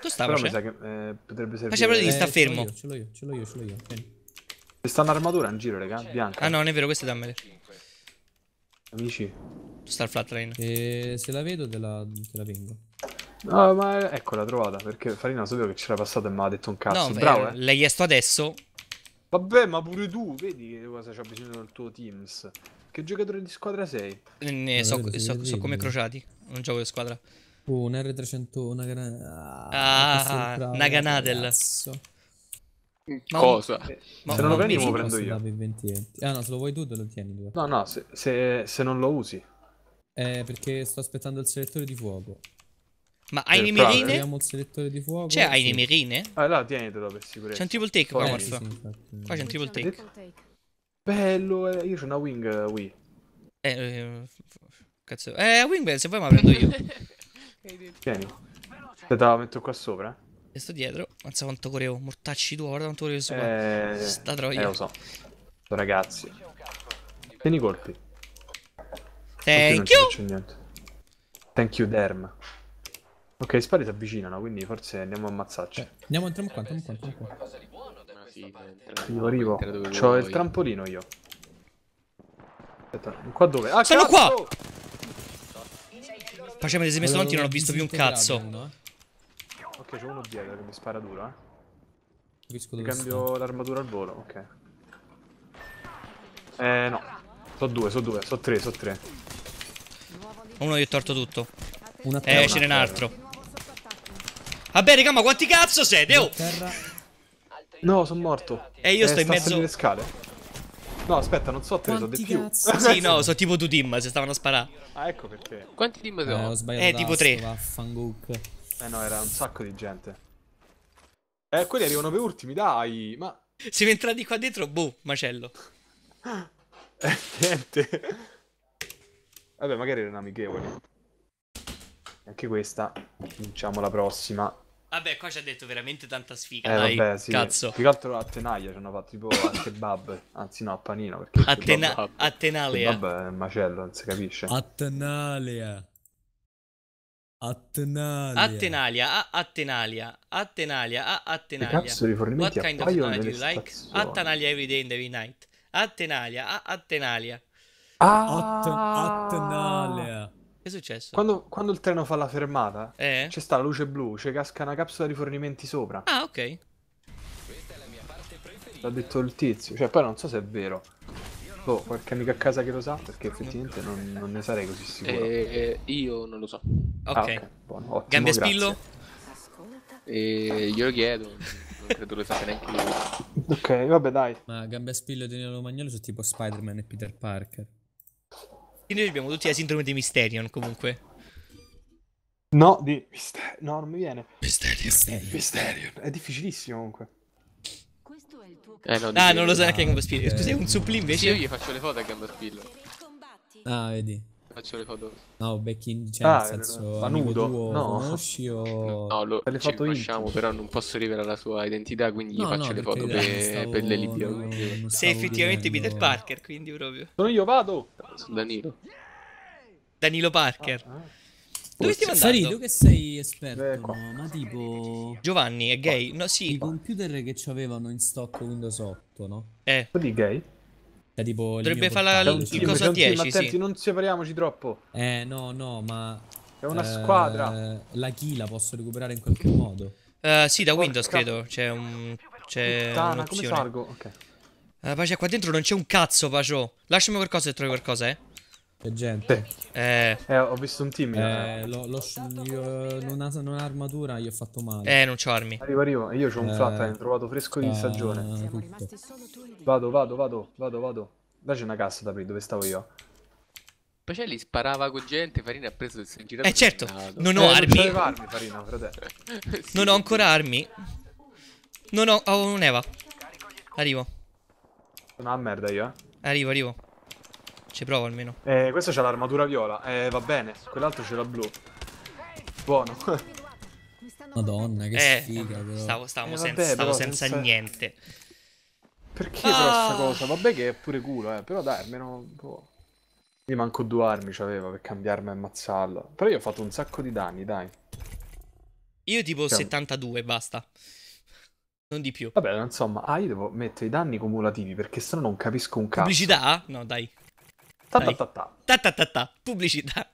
Tu stavo, Però mi sa che eh, potrebbe servire. Ma c'è proprio di eh, sta fermo. Ce l'ho io, ce l'ho io, ce l'ho io. Vieni. Sta un'armatura in giro, raga, bianca. Ah no, non è vero, queste dammele. Amici. Star Flatline. E se la vedo te la, te la vengo. No, ma ecco l'ha trovata perché Farina sapevo che c'era passata e mi ha detto un cazzo. No, Bravo, eh. l'hai chiesto adesso. Vabbè, ma pure tu, vedi che cosa c'ha bisogno del tuo Teams. Che giocatore di squadra sei? Ne, so, vedo, so, so come crociati. Non gioco di squadra. Oh, un R300, una granata. Ah, ah una ganadel. cosa? Eh, ma se non lo prendi, lo prendo io. Ah, no, se lo vuoi tu, te lo tieni. No, no, se, se, se non lo usi. Eh, perché sto aspettando il selettore di fuoco. Ma hai eh, le mirine? Abbiamo il selettore di fuoco. Cioè, hai le mirine? Ah, là, tienitelo per sicurezza. C'è un triple take qua, eh, Qua c'è un triple take. Bello, eh, io c'ho una wing uh, Wii. Eh, eh, cazzo. Eh, wing bell, se vuoi me la prendo io. *laughs* Tieni. Aspetta, la metto qua sopra. E sto dietro. Mazza quanto correvo. Mortacci tu, guarda quanto correvo sopra. Eh, Sta troia. Eh, lo so. Ragazzi. Tieni i colpi. Thank you. Thank you, Derm. Ok, spari si avvicinano, quindi forse andiamo a ammazzarci. Eh, andiamo, entriamo qua, entriamo qua, entriamo qua. Io arrivo, c'ho il trampolino io. Aspetta, qua dove? Ah, Sono cazzo! qua! Oh! Facciamo dei semestri avanti, non ho visto più un cazzo. Ok, c'è uno dietro che mi spara duro, eh. mi cambio l'armatura al volo, ok. Eh, no. So due, so due, so tre, so tre. Uno gli ho torto tutto. Un eh, ce n'è un altro. Vabbè, raga, ma quanti cazzo siete? Oh! No, sono morto. E eh, io eh, sto in mezzo. Sulle scale. No, aspetta, non so, te ne so di più. sì, no, sono tipo due team, se stavano a sparare. Ah, ecco perché. Quanti team sono? Eh, ho sbagliato. Eh, tipo tre. Vaffangook. Eh no, era un sacco di gente. Eh, quelli arrivano per ultimi, dai. Ma... Se Siamo entrati qua dentro, boh, macello. *laughs* eh, niente. Vabbè, magari erano amichevoli. Anche questa, vinciamo la prossima. Vabbè, qua ci ha detto veramente tanta sfiga, eh, dai, vabbè, sì. cazzo. Più che altro a Tenaglia ci hanno fatto tipo a kebab, *coughs* anzi no, a panino, perché a, tena- kebab, a Tenalea. Vabbè, è un macello, non si capisce. A Tenalea. Attenalia. Attenalia, a Attenalia, Attenalia, a Attenalia. Che cazzo di fornimenti What kind of do you like? Attenalia every day and every night. Attenalia, a Attenalia. Ah. Attenale. Che è successo? Quando, quando, il treno fa la fermata, eh? c'è sta la luce blu, c'è casca una capsula di fornimenti sopra. Ah, ok. Questa è la mia parte preferita. L'ha detto il tizio, cioè poi non so se è vero. Oh, qualche amico a casa che lo sa, perché effettivamente non, non ne sarei così sicuro. Eh, eh, io non lo so. Ok. Ah, okay. Buono, ottimo, Gambia Spillo? Eh, glielo chiedo. Non credo lo sappia neanche lui. ok, vabbè, dai. Ma Gambia Spillo di Nino Romagnolo sono tipo Spider-Man e Peter Parker. E noi abbiamo tutti la sindrome di Mysterion comunque. No, di no, non mi viene. Mysterion. Mysterion. Mysterion. È difficilissimo comunque. Eh, no, ah, non lo sa so neanche Gamberspillo. Scusa, è un suppli invece. Sì, io gli faccio le foto a Gamberspillo. Ah, vedi faccio le foto. No, Becchi, cioè, ah, nel ma nudo. Tuo, no. conosci o... No, lo, le ci conosciamo, però non posso rivelare la sua identità, quindi no, gli faccio no, le foto per, stavo... per le No, Sei sì, effettivamente Peter Parker, quindi proprio. Sono io, vado! Sono Danilo. Danilo Parker. Ah, ah. Dove stiamo andando? Sari, tu che sei esperto, Beh, ma tipo... Giovanni è gay? No, sì. I computer che avevano in stock Windows 8, no? Eh. Quelli gay? Cioè, tipo, Dovrebbe fare la, il coso 10. Ma attenti, sì. non separiamoci troppo. Eh, no, no, ma. È una eh, squadra. La key la posso recuperare in qualche modo. Uh, sì, da Porca. Windows credo. C'è un. C'è. Puttana, come sargo? Ok. Uh, Pace, qua dentro non c'è un cazzo, Pacio. Lasciami qualcosa se trovi qualcosa, eh. C'è gente. Eh. eh. ho visto un team. Eh, eh. lo, lo, io, non, ha, non ha armatura, gli ho fatto male. Eh, non c'ho armi. Arrivo, arrivo. Io c'ho un eh. flat, ho trovato fresco di stagione. Vado, vado, vado, vado, vado. Là c'è una cassa da aprire, dove stavo io. Pacelli sparava con gente, Farina ha preso il girato. Eh certo, non ho armi. Eh, non, armi Farina, *laughs* sì. non ho ancora armi. Non ho, ho un'eva. Arrivo. Sono a merda io, eh. Arrivo, arrivo. Ci provo almeno. Eh, questo c'ha l'armatura viola. Eh, va bene. Quell'altro ce l'ha blu. Buono. *laughs* Madonna, che eh, sfiga, però. Stavo, stavo, eh, vabbè, senza, stavo senza, senza, niente. Perché ah. però sta ah. cosa? Vabbè che è pure culo, eh. Però dai, almeno... Boh. Io manco due armi c'aveva per cambiarmi e ammazzarlo. Però io ho fatto un sacco di danni, dai. Io tipo Cam... 72, basta. Non di più. Vabbè, insomma, ah, io devo mettere i danni cumulativi perché sennò non capisco un cazzo. Pubblicità? No, dai. Ta ta ta ta. Ta ta ta ta. Pubblicità.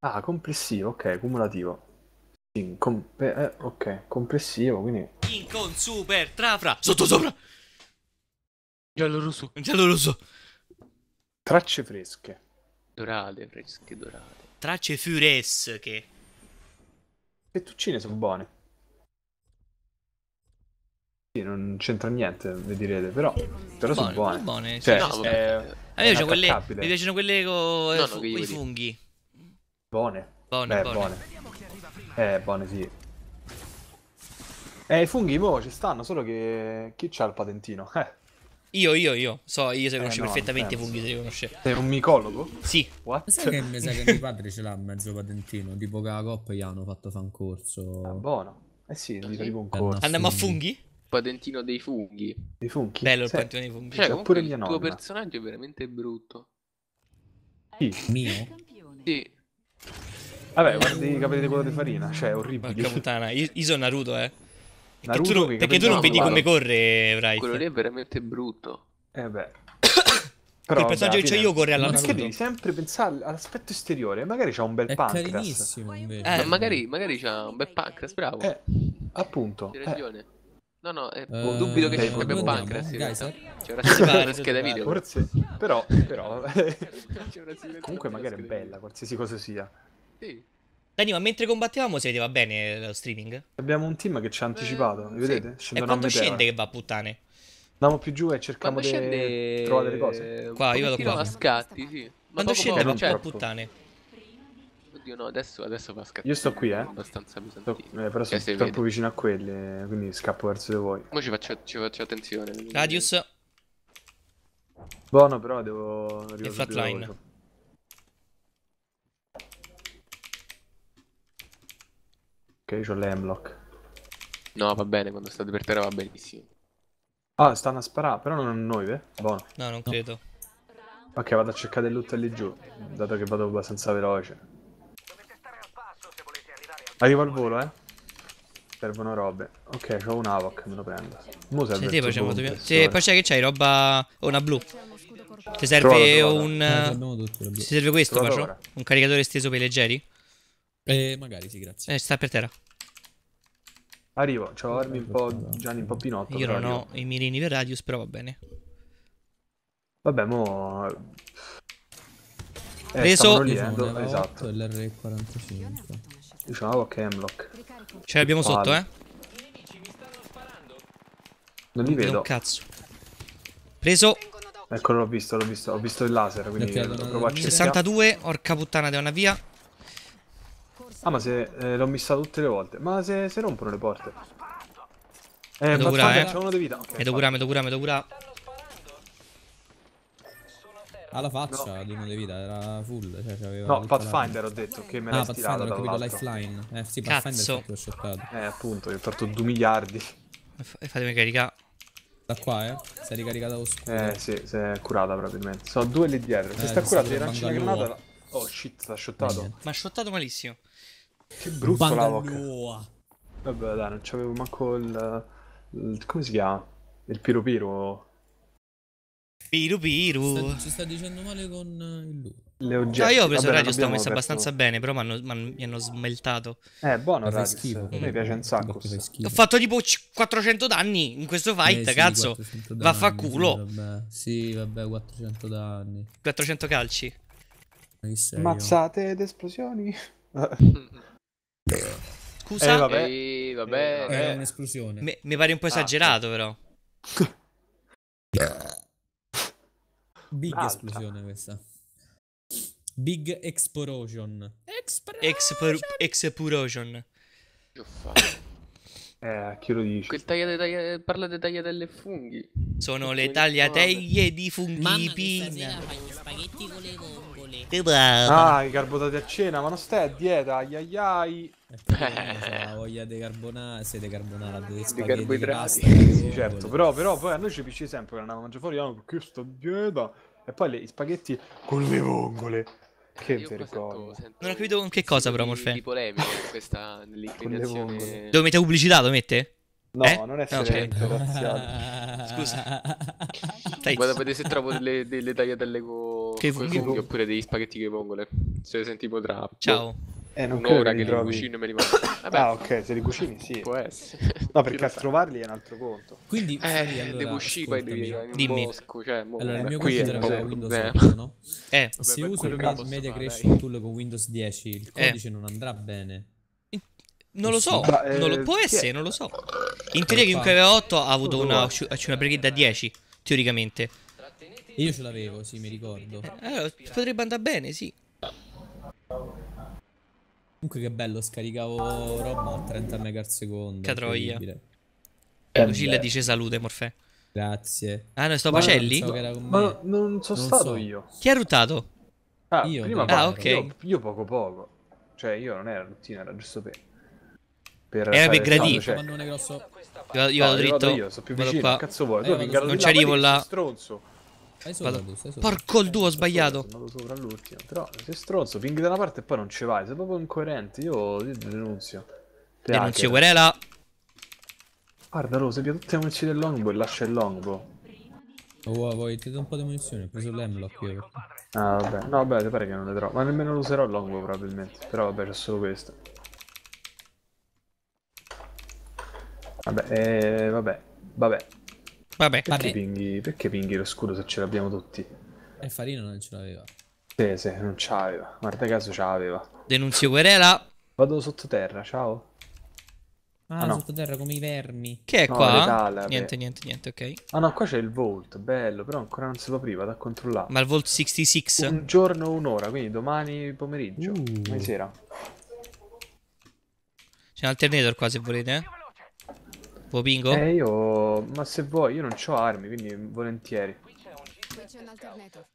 Ah, complessivo, ok, cumulativo. In, com, eh, ok, complessivo, quindi... Incon, super trafra, sotto sopra! Giallo rosso. Giallo rosso. Tracce fresche. Dorate, fresche, dorate. Tracce fresche. Fettuccine sono buone. Sì, non c'entra niente, vedrete, però, però sono buone. buone cioè, no, eh, eh, è, a me piacciono quelle, mi piacciono quelle con no, no, i funghi. Buone. Buone, Beh, buone. buone. Eh, buone, sì. Eh, i funghi boh, ci stanno, solo che chi c'ha il patentino? Eh. Io, io, io. So, io se eh, conosci eh, no, perfettamente i funghi, se conosce. Sei un micologo? Sì. What? Sai che mi sa che mio padre ce l'ha mezzo patentino, tipo che la coppa gli hanno fatto fa corso. Ah, buono. Eh sì, non dico tipo un corso. Andiamo a funghi? patentino dei funghi. Dei funghi? Bello il sì. patentino dei funghi. Cioè, comunque il tuo personaggio è veramente brutto. Sì. Mio? Sì. Vabbè, guarda i capelli di quello di farina, cioè è orribile. Porca puttana, io, io sono Naruto, eh. Perché, Naruto, tu, non, perché tu non vedi come corre, Wright. Quello lì è veramente brutto. Eh beh. *coughs* Però, il personaggio che c'ho io corre alla Perché devi sempre pensare all'aspetto esteriore. Magari c'ha un bel è pancreas. Carinissimo, invece. eh, magari, magari c'ha un bel pancreas, bravo. Eh, appunto. Hai eh. ragione. Eh. No, no, eh, uh, dubito che ci sarebbe un pancreas. Esatto. C'è una *laughs* scheda video. Forse, però, *laughs* però... Comunque magari è bella, qualsiasi cosa sia. Sì. Dani, ma mentre combattevamo si vedeva bene eh, lo streaming? Abbiamo un team che ci ha eh, anticipato, eh, vedete? Sì. e quando scende che va a puttane? Andiamo più giù e cerchiamo di scende... trovare le cose. Qua, io vado qua. Ma scatti, sì. quando scende va a certo. puttane. Oddio, no, adesso, adesso va scattare. Io sto qui, eh. Abbastanza pesantino. Sto, eh, però cioè, sono troppo vede. vicino a quelle, eh, quindi scappo verso di voi. Mo ci faccio, ci faccio attenzione. Radius. Buono, però devo arrivare. Il flatline. Ok, ho l'emlock. No, va bene, quando state per terra va benissimo. Ah, stanno a sparare, però non noi, eh? Buono. No, non credo. Ok, vado a cercare il loot lì giù, dato che vado abbastanza veloce. Arrivo al volo, eh. Servono robe. Ok, ho un Avoc, me lo prendo. Mo serve sì, sì, facciamo dobbiamo... sì, poi c'è che c'hai roba... Oh, una blu. Ti serve Trovato, un... Eh, ti serve questo, Trovato faccio? Un caricatore esteso per i leggeri? Eh, magari, sì, grazie. Eh, sta per terra. Arrivo, c'ho armi un po'... Gianni un po' pinotto. Io non ho i mirini per radius, però va bene. Vabbè, mo... Eh, Preso... Lì, eh, dove... Esatto. L'R45. Diciamo a Camlock. Ce l'abbiamo sotto, eh? Non li vedo. Un cazzo. Preso. Eccolo, l'ho visto, l'ho visto. Ho visto il laser, quindi provo a 62, orca puttana, devo una via. Ah, ma se eh, l'ho missa tutte le volte. Ma se, se rompono le porte. Eh, medo cura, eh. C'è uno di vita. Okay, medo cura, medo cura, medo cura alla faccia no. di uno di vita, era full. Cioè, cioè no, Pathfinder ho detto che me l'ha ah, Pathfinder, ho lifeline. Eh sì, Pathfinder è l'ho Eh, appunto, io ho fatto 2 miliardi. E fatemi caricare. Da qua, eh? Si è ricaricata lo scudo. Eh, sì, si è curata probabilmente. Sono due lì dietro. Eh, Se sta curata, devi lanciare la granata. Oh, shit, sta shottato. Ma ha shottato malissimo. Che brutto Bandalua. la Vabbè, dai, non c'avevo manco il... il... Come si chiama? Il piro piro... Piru piru. ci sta dicendo male con eh, il lui. Le oggetti. No, io ho preso Vabbè, radio, sto messa abbastanza bene, però mi hanno smeltato. Eh, buono, radio. Schifo, mi piace un sacco. Ho fatto tipo 400 danni in questo eh, fight, eh, sì, cazzo. Va fa culo. Sì vabbè. sì, vabbè, 400 danni. 400 calci. Mazzate ed esplosioni. Scusa? Eh, vabbè. Ehi, vabbè. Era eh. un'esplosione. Mi, mi pare un po' esagerato, ah, però. Big Altra. esplosione questa. Big Explosion. Explosion. Che ho fatto? *coughs* Eh, chi lo dice? Quel tagliate, tagliate, parla dei tagliatelle funghi. Sono le tagliatelle di funghi. Mamma, fai gli spaghetti con le gomme. Che bello. Ah, i carbonati a cena, ma non stai a dieta, ai ai ai. La voglia di carbonare, siete carbonara, dovete di carboidrati. Sì, certo, però, però poi a noi ci piace sempre che andiamo a mangiare fuori, ah, perché sto a dieta. E poi gli spaghetti con le vongole. Che vergogna. Non ho capito con che cosa però, Morfè. Di polemica questa *laughs* nell'inclinazione. Dove mette pubblicità, lo mette? No, eh? non è certo. *laughs* Scusa. Stai. Vado a vedere se trovo delle, delle tagliatelle con anche i funghi. oppure degli spaghetti con le vongole. Se le senti potrà. Ciao. Eh, non un'ora che li, li cucino e me li mangio. *coughs* Vabbè. Ah, ok, se li cucini sì. Può essere. No, perché a trovarli è un altro conto. Quindi, eh, allora, devo uscire poi devi in dimmi. bosco, cioè, mo, allora, il eh, mio qui computer era Windows 8, eh. no? Eh, eh. se Vabbè, uso il Media Creation Tool con Windows 10, il codice non andrà bene. Non lo so, non lo, può essere, non lo so. In teoria chiunque aveva 8 ha avuto una, una breghetta 10, teoricamente. Io ce l'avevo, sì, mi ricordo. Eh, eh, eh potrebbe andare bene, sì. Comunque che bello, scaricavo roba a 30 mega al secondo. Catroia. Lucilla dice salute, Morfè. Grazie. Ah, no, sto ma Pacelli? Non so ma non sono stato so. io. Chi ha ruttato? Ah, io. Prima ah, ok. Io, io, poco poco. Cioè, io non era routine, era giusto per... per era per gradino. Cioè. Grosso... Io, io no, vado dritto. Io, sono più vicino. Cazzo vuoi? Eh, non ci arrivo là. Stronzo. Vado. Porco il duo, ho sbagliato. Sono sopra l'ultimo. Però sei stronzo, ping da una parte e poi non ci vai. Sei proprio incoerente. Io ti denunzio. Te denunzio, querela. Guarda, lo seppia tutte le munizioni del longbow e lascia il longbow. Oh, wow, oh, vuoi oh, ti do un po' di munizioni? Ho preso l'emlock io. Ah, vabbè. No, vabbè, ti pare che non le trovo. Ma nemmeno lo userò il longbow probabilmente. Però vabbè, c'è solo questo. Vabbè, eh, vabbè, vabbè. Vabbè, perché, vabbè. Pinghi, perché pinghi lo scudo se ce l'abbiamo tutti? E Farino non ce l'aveva. Sì, sì, non ce l'aveva. Guarda caso ce l'aveva. Denunzio querela. Vado sottoterra, ciao. Ah, ah no. sottoterra come i vermi. Che è no, qua? Letale, niente, niente, niente, ok. Ah no, qua c'è il Vault, bello, però ancora non se lo priva, da controllare. Ma il Vault 66? Un giorno, un'ora, quindi domani pomeriggio, uh. domani sera. C'è un alternator qua se volete, eh. Può pingo? Eh io... Ma se vuoi, io non ho armi, quindi volentieri. Qui c'è un alternator.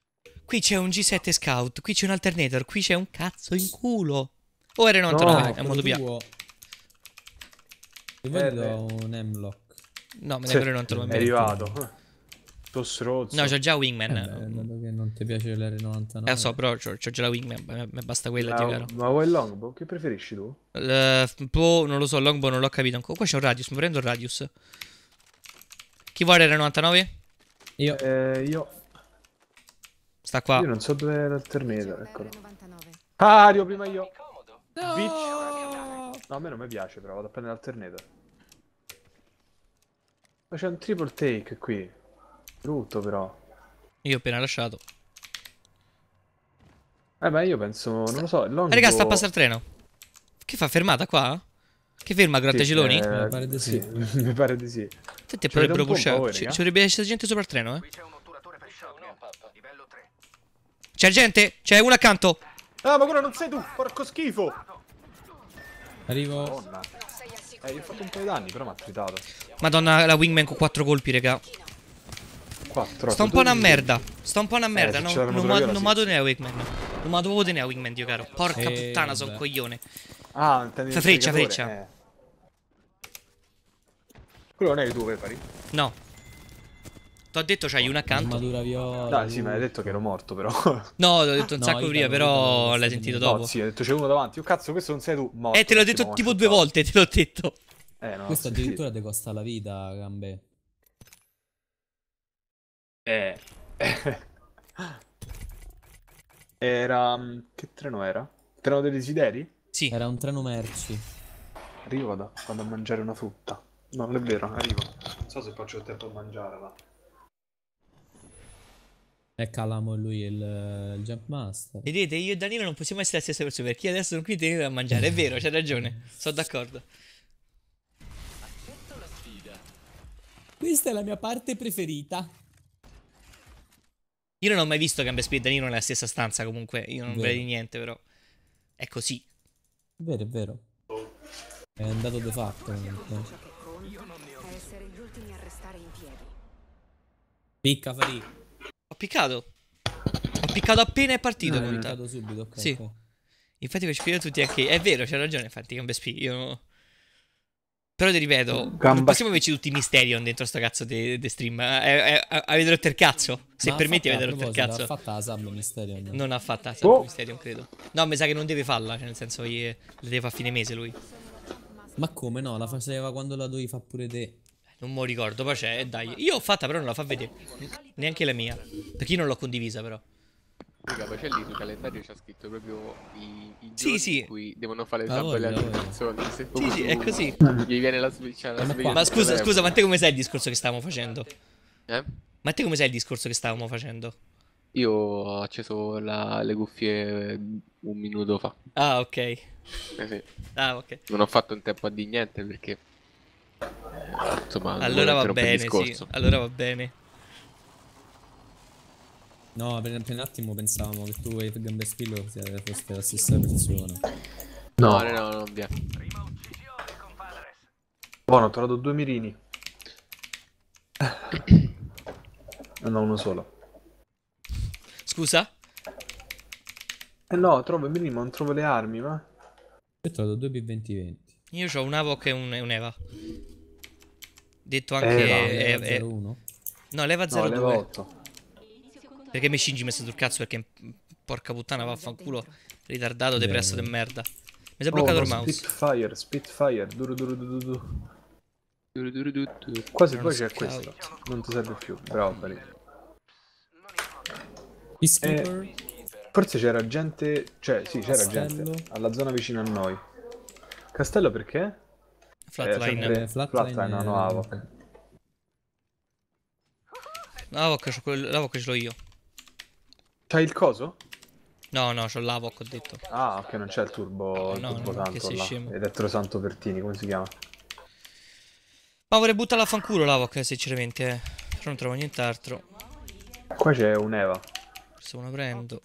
Qui c'è un G7 Scout, qui c'è un alternator, qui c'è un cazzo in culo. Oh, R99, no, è molto più. Io voglio un M-Lock. No, me ne sì, 99. È arrivato. Ghost Road. No, c'ho già Wingman. Eh, dato che non ti piace l'R99. Eh, lo so, però c'ho, già la Wingman. Mi basta quella. La, ma vuoi il Longbow? Che preferisci tu? Uh, boh, non lo so. Longbow non l'ho capito ancora. Qua c'è un Radius. Mi prendo il Radius. Chi vuole l'R99? Io. Eh, io. Sta qua. Io non so dove è l'alternator. Eccolo. Ah, prima io. Bitch. no, a me non mi piace, però vado a prendere l'alternator. Ma c'è un triple take qui. Brutto però. Io ho appena lasciato. Eh beh, io penso, sta... non lo so, eh, Longo... Eh, raga, sta a passare il treno. Che fa, fermata qua? Che ferma Grattageloni? Sì, eh, mi pare di sì. sì. *laughs* mi pare di sì. Senti, ci potrebbero pushare. Ci, ci dovrebbe essere gente sopra il treno, eh. C'è gente! C'è uno accanto! Ah, ma quello non sei tu! Porco schifo! Arrivo. Madonna. Eh, gli ho fatto un po' di danni, però mi ha tritato. Madonna, la wingman con quattro colpi, raga. 4 Sto un po' una merda Sto un po' una eh, merda eh, no, Non, non, viola, non sì. vado nella Wigman Non vado proprio nella Wigman, Dio caro Porca eh, puttana, sono un coglione Ah, intendi Fa freccia, freccia eh. Quello non è il 2, pari? No Ti ho detto c'hai oh, una accanto Armatura viola Dai, sì, ma hai detto che ero morto, però *laughs* No, l'ho detto un no, sacco prima, però l'hai sentito dopo No, sì, hai detto c'è uno davanti Oh, cazzo, questo non sei tu morto, Eh, te l'ho detto tipo due volte, te l'ho detto Eh, no Questo addirittura ti costa la vita, gambe eh. *laughs* era... Mm, che treno era? Treno dei desideri? Sì. Era un treno merci. Arrivo, da, vado a mangiare una frutta. No, non è vero, arrivo. Non so se faccio il tempo a mangiarla. È Calamo lui il, eh, il Jump Master. Vedete, io e Danilo non possiamo essere la stessa persona perché adesso sono qui tenete a mangiare. È vero, c'è ragione. Sono d'accordo. Questa è la mia parte preferita. Io non ho mai visto Gamba Speed e Danilo nella stessa stanza comunque, io non vedo niente però. È così. vero, è vero. È andato de fatto. Picca Farì. Ho piccato. Ho piccato appena è partito. Ah, no, ho piccato subito, ok. Sì. Infatti per spiegare tutti anche... È vero, c'è ragione, infatti Gamba Speed, io... Non... Però ti ripeto, Gamba. non possiamo averci tutti i Mysterion dentro sto cazzo di stream. Eh, eh, eh, avete rotto il cazzo? Se Ma permetti avete rotto il cazzo. Non ha fatta la sub Mysterion. No? Non ha fatta la sub oh. Mysterion, credo. No, mi sa che non deve farla, cioè nel senso gli, le deve fare a fine mese lui. Ma come no? La faceva quando la dovevi fare pure te. Non mi ricordo, poi c'è, dai. Io ho fatta però non la fa vedere. Neanche la mia. Perché io non l'ho condivisa però. Raga, poi c'è lì sul calendario c'è scritto proprio i, i sì, sì. in cui devono fare il sabbo e le animazioni. Sì, tu, sì, è così. Gli viene la sveglia. Ma scusa, scusa, ma te come sai il discorso che stavamo facendo? Eh? Ma te come sai il discorso che stavamo facendo? Io ho acceso la, le cuffie un minuto fa. Ah, ok. Eh sì. ah, okay. Non ho fatto in tempo a di niente perché... Eh, insomma, allora va bene, sì. Allora va bene. No, per, un attimo pensavamo che tu e il Gamberspillo foste la stessa persona. No, no, no, non vi Buono, ho trovato due mirini. *coughs* no, uno solo. Scusa? Eh no, trovo i mirini, non trovo le armi, ma... Io ho trovato due B2020. Io ho un Avoc e un, un Eva. Detto anche... Eh, eh, Eva, Eva, Eva 01? No, l'Eva 02. No, 8. Perché mi scingi messo sul cazzo? Perché porca puttana vaffanculo ritardato, depresso de merda. Mi si è oh, bloccato oh, il mouse. Spitfire, Spitfire, duro duro duro duro. Du, du, du, Qua poi c'è questo, non ti serve più. Bravo, Bari. Eh, forse c'era gente, cioè sì, c'era gente alla zona vicino a noi. Castello perché? Flatline. Eh, flatline, flatline, no, no, Avoc. L'Avoc ce l'ho io. C'hai il coso? No, no, c'ho l'Avoc, ho detto. Ah, ok, non c'è il turbo, no, il turbo no, tanto che sei là. scemo. Elettro Santo Pertini, come si chiama? Ma vorrei buttarla a fanculo l'Avoc, sinceramente, eh. Però non trovo nient'altro. Qua c'è un Eva. Forse me lo prendo.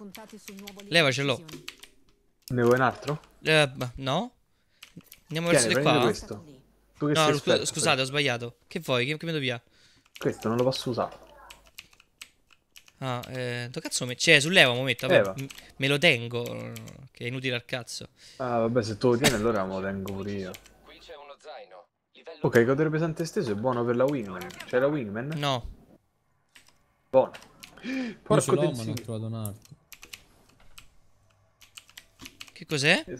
L'Eva ce l'ho. Ne vuoi un altro? Eh, no. Andiamo Tieni, verso di qua. questo. Tu che no, scusate, ho sbagliato. Che vuoi? Che, che mi via? Questo non lo posso usare. Ah, eh, dove cazzo me... Cioè, sull'Eva un momento, vabbè, me lo tengo, che è inutile al cazzo. Ah, vabbè, se tu lo tieni allora me lo tengo pure io. Ok, codere pesante steso è buono per la Wingman. C'è la Wingman? No. Buono. Porco di ma non ho trovato un'altra. Che cos'è? Eh,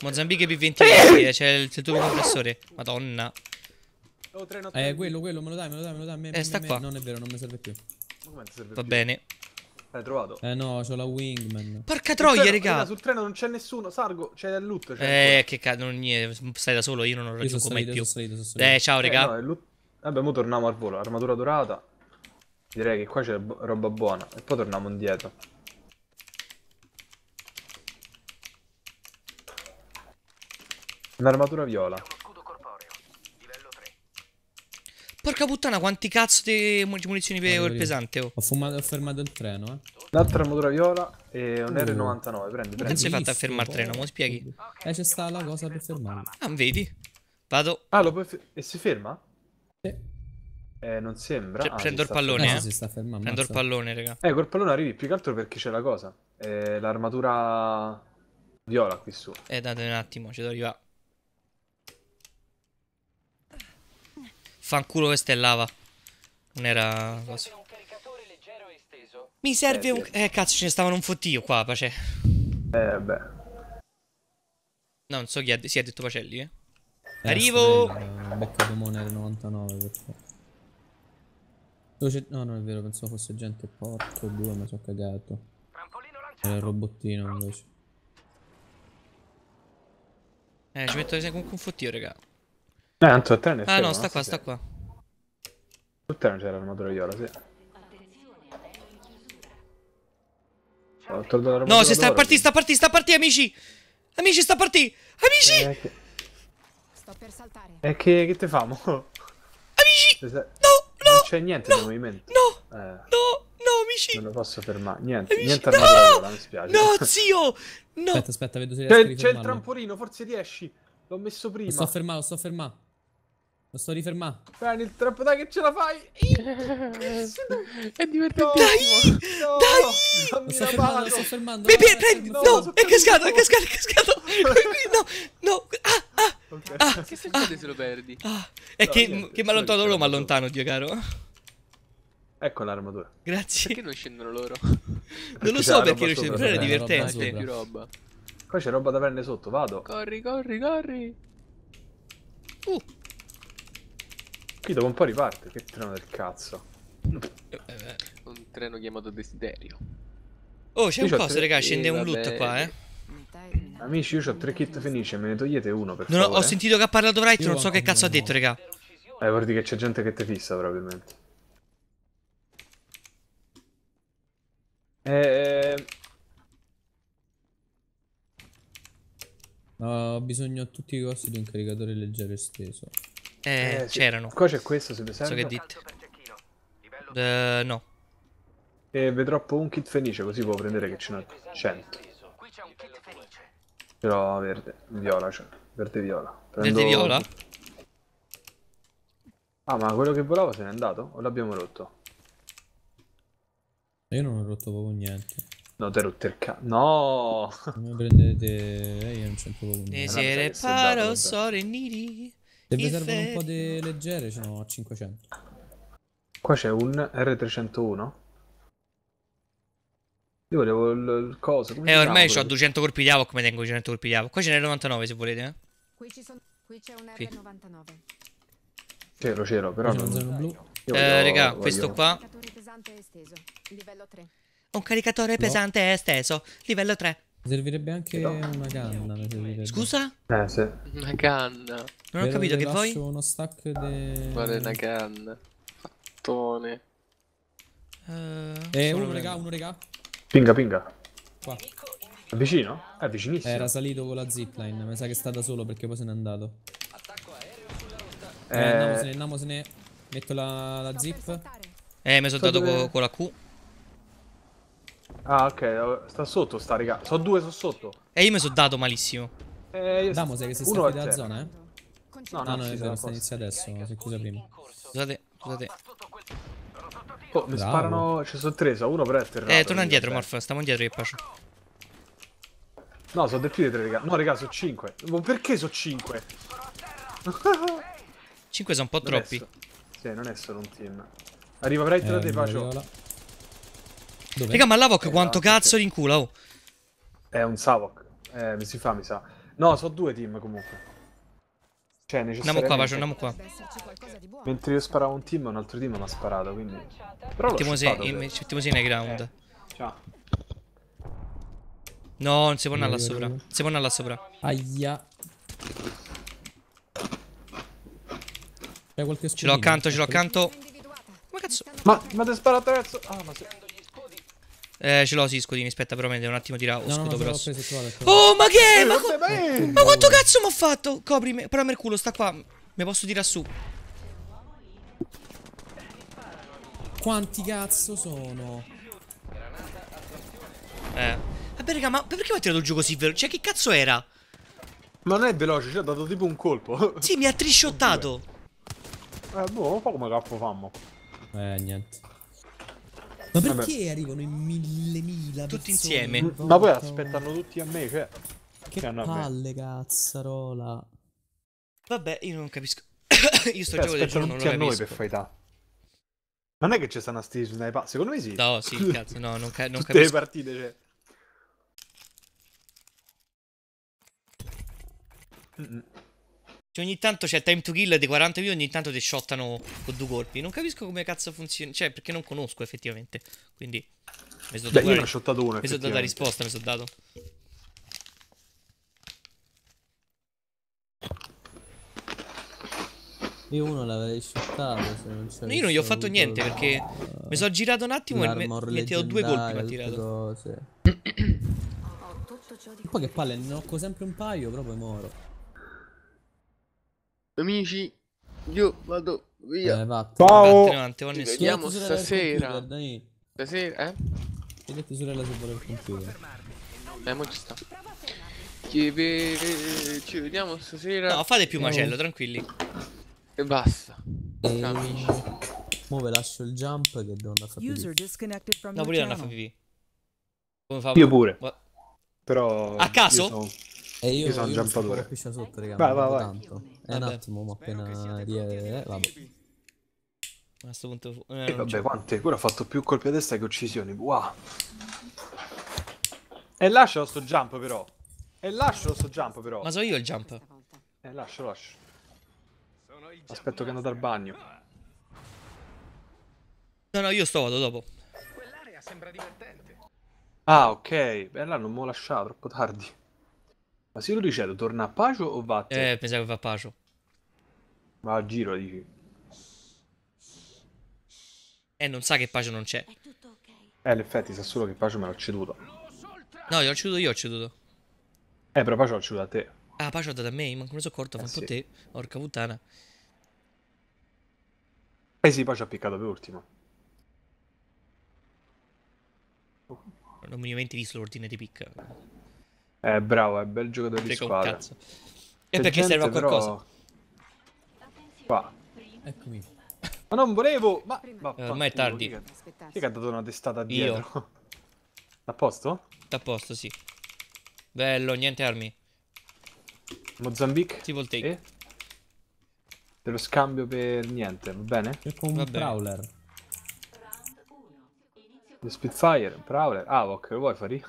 Mozambique B20 c'è il, il tuo compressore. Madonna. Eh, quello, quello, me lo dai, me lo dai, me lo dai. Me, eh, me, sta me, qua. Non è vero, non mi serve più. Va bene. L'hai trovato? Eh no, c'ho la wingman. Porca troia, raga. Sul treno non c'è nessuno, Sargo, c'è il loot. eh, che cazzo, non niente, stai da solo, io non ho raggiunto mai più. Eh, ciao, raga. Eh, no, Vabbè, mo torniamo al volo, armatura dorata. Direi che qua c'è roba buona e poi torniamo indietro. Un'armatura viola. Porca puttana, quanti cazzo di munizioni per il pesante? Oh. Ho, fumato, ho fermato il treno, eh. L'altra armatura viola e un R99, prendi, prendi. sei fatto a fermare il treno, mo spieghi. Eh, c'è sta la cosa per fermarlo. Ah, vedi? Vado. Ah, lo puoi E si ferma? Sì. Eh, non sembra. Ah, prendo il pallone, eh. Si sta fermando. Prendo il pallone, raga. Eh, col pallone arrivi più che altro perché c'è la cosa. Eh, l'armatura viola qui su. Eh, date un attimo, ci devo arrivare. Fanculo questa è lava. Non era... Mi Mi serve un... Eh cazzo ce ne stavano un fottio qua, pace. Eh beh. non so chi ha, si è detto Pacelli, eh. eh Arrivo! Bella, becca demone del 99 perché... No, non è vero, pensavo fosse gente porto 2, ma sono cagato. Era il robottino invece. Eh, ci metto comunque un fottio, raga. Eh, tanto a te ne Ah, no, sta qua, sta qua. Su te non c'era l'armatura viola, sì. No, si sta a partì, sta a partì, sta a partì, amici! Amici, sta a partì! Amici! Sto per saltare. E che, che te famo? Amici! No, no! Non c'è niente no, di movimento. No! Eh. No! No, amici! Non lo posso fermare. Niente, amici, niente armatura no, viola, mi spiace. No, zio! No! Aspetta, aspetta, vedo se riesco C'è il trampolino, forse riesci. L'ho messo prima. Lo sto fermando, lo sto fermando. Lo sto rifermando. Prendi il trap, dai che ce la fai. *laughs* È divertente. Dai, no, dai. No, lo sto fermando, lo sto fermando. Mi ah, prendi, no, no è cascato, è cascato, è cascato. *laughs* no, no. Ah, ah. Okay. ah che succede ah, se lo perdi? Ah. È no, che, niente, che mi allontano loro, ma allontano, Dio caro. Ecco l'armatura. Grazie. Perché non scendono loro? non lo so perché non scendono, però era eh, divertente. Più roba. Qua c'è roba da prendere sotto, vado. Corri, corri, corri. Uh. Qui dopo un po' riparte, che treno del cazzo. Eh, un treno chiamato desiderio. Oh, c'è un coso, raga, scende eh, un loot qua, eh. Amici, io ho tre kit felice, me ne togliete uno per non favore. Ho sentito che ha parlato Wright, non so che cazzo no. ha detto, raga. Eh, vuol dire che c'è gente che te fissa, probabilmente. Eh... No, eh. ho bisogno a tutti i costi di un caricatore leggero esteso. Eh, eh sì. c'erano. Qua c'è questo, se vi serve. So che dite. Eh, no. E eh, vedrò un kit felice, così può prendere che ce n'è 100. Però verde, viola, cioè. Verde viola. Prendo... Verde viola? Ah, ma quello che volava se n'è andato? O l'abbiamo rotto? Io non ho rotto proprio niente. No, te rotto il cazzo. No! Come prendete... Eh, io non c'entro proprio niente. Nesere paro, sore, niri. Se vi servono un po' di leggere ce n'ho 500. Qua c'è un R301. Io volevo il, il coso. Come eh, ormai ho 200 colpi di AVO, come tengo 200 colpi di AVO. Qua ce n'è 99 se volete, eh. Qui, c'è un R99. C'ero, c'ero, però non... Zona blu. eh, voglio, raga, voglio. questo qua... Un caricatore pesante esteso, livello 3. Servirebbe anche no. una canna. Scusa? Eh, sì. Una canna. Non Però ho capito che vuoi? uno stack de... Guarda una canna. Fattone. Uh, eh, eh uno regà, uno regà. Pinga, pinga. Qua. È vicino? È vicinissimo. Era salito con la zipline, mi sa che sta da solo perché poi se n'è andato. Attacco aereo sulla rotta. Eh, andiamo se ne, andiamo se ne. Metto la, la zip. Eh, mi sono dato con, con la Q. Ah, ok, sta sotto sta, raga. Sono due, sono sotto. E io mi sono dato malissimo. Eh, io Damo, sei che si sta chiudendo zona, eh? No, no, ah, no, no sta inizia adesso, si chiusa prima. Scusate, scusate. Oh, mi Bravo. sparano... Ci sono tre, so uno per è Eh, torna indietro, Morph, stiamo indietro che pace. No, sono del più di tre, raga. No, raga, sono cinque. Ma perché sono cinque? cinque sono un po' non troppi. Sì, non è solo un team. Arriva Bright eh, da te, Pacio. Eh, dove? Raga, ma Lavok eh, quanto no, cazzo perché... rincula? Oh. È un Savok. Eh, mi si fa, mi sa. No, sono due team comunque. Cioè, necessariamente... Andiamo qua, Pace, andiamo qua. Mentre io sparavo un team, un altro team mi ha sparato, quindi... Però mettiamo se, in, ci nei ground. Eh. Ciao. No, non si può andare là sopra. Non si può andare là sopra. Aia. C'è qualche Ce l'ho accanto, ce l'ho ecco. accanto. Ma cazzo? Ma, ma ti spara attraverso... Ah, ma se... Eh, ce l'ho sì, scudini, aspetta, però me devo un attimo tirare. Oh, no, scudo no, grosso. Oh, ma che? è? Eh, ma, co ma, quanto cazzo mi ho fatto? Coprimi, però Merculo sta qua. Mi posso tirare su. Quanti cazzo sono? Eh. Vabbè, raga, ma perché mi ha tirato gioco così veloce? Cioè, che cazzo era? Ma non è veloce, ci cioè, ha dato tipo un colpo. Sì, mi ha trisciottato. Eh, boh, fa come cazzo fammo. Eh, niente. Ma perché Vabbè. arrivano in mille mila? Tutti insieme. Ma poi aspettano tutti a me, cioè. Che cioè, palle, cazzarola. Vabbè, io non capisco. *coughs* io sto Beh, cioè, gioco del giorno non lo capisco. a noi per faità. Non è che ci stanno sti sniper, secondo me sì. No, sì, cazzo, no, non, ca- non capisco. le partite, cioè. Mm -mm. Cioè ogni tanto c'è time to kill di 40 minuti, ogni tanto ti shottano con due colpi. Non capisco come cazzo funziona, cioè perché non conosco effettivamente. Quindi mi sono dato una shottato una. Mi sono dato la risposta, mi sono dato. Io uno l'avrei shottato se non c'era. Io non gli ho fatto niente la... perché mi sono girato un attimo e mettevo due colpi Ma ha tirato. Cose. *coughs* Poi che palle, ne ho sempre un paio, proprio moro. Amici, io vado via. Eh, va. Ciao. Ci vediamo stasera. stasera, eh? Ho detto sorella se vuole il computer. Eh, mo ci sta. Ci, vediamo stasera. No, fate più eh. macello, tranquilli. E basta. E... Eh, Ciao, amici. Mo ve lascio il jump che devo andare a fare. no, pure io non fa pipì. Io pure. What? Però... A caso? E io, io sono io giampatore. Qui sotto, raga. Vai, vai, vai. Tanto. È un attimo, ma appena rieve... Eh. Vabbè. A questo punto... Eh, e eh, vabbè, quante? Quello ha fatto più colpi a destra che uccisioni. Wow. E lascialo sto jump, però. E lascialo sto jump, però. Ma so io il jump. E eh, lascio, lascio. Aspetto che andate dal bagno. No, no, io sto, vado dopo. Quell'area sembra divertente. Ah, ok. Beh, là non mi ho lasciato, troppo tardi. Ma se lo Ceto torna a pace o va a te? Eh, pensavo che va a Pacio. Va a giro, dici. Eh, non sa che pace non c'è. Eh, in effetti sa solo che pace me l'ha ceduto. No, gliel'ho ceduto io, ho ceduto. Eh, però pace l'ho ceduto a te. Ah, pace l'ho dato a me, manco me ne sono accorto, fa eh, un sì. te. Porca puttana. Eh sì, pace ha piccato per ultimo. Non mi diventi visto l'ordine di picca. Eh, bravo, è bel giocatore di squadra. Cazzo. E perché gente, serve a qualcosa? Però... Qua. Eccomi. Ma non volevo! Ma, ma eh, ormai è tardi. Chi che ha dato una testata dietro? Io. *laughs* A posto? A posto, sì. Bello, niente armi. Mozambique? Si vuol take. Te lo scambio per niente, va bene? Cerco un va brawler. Bene. The Spitfire, Prowler, Ah, ok, lo vuoi fare?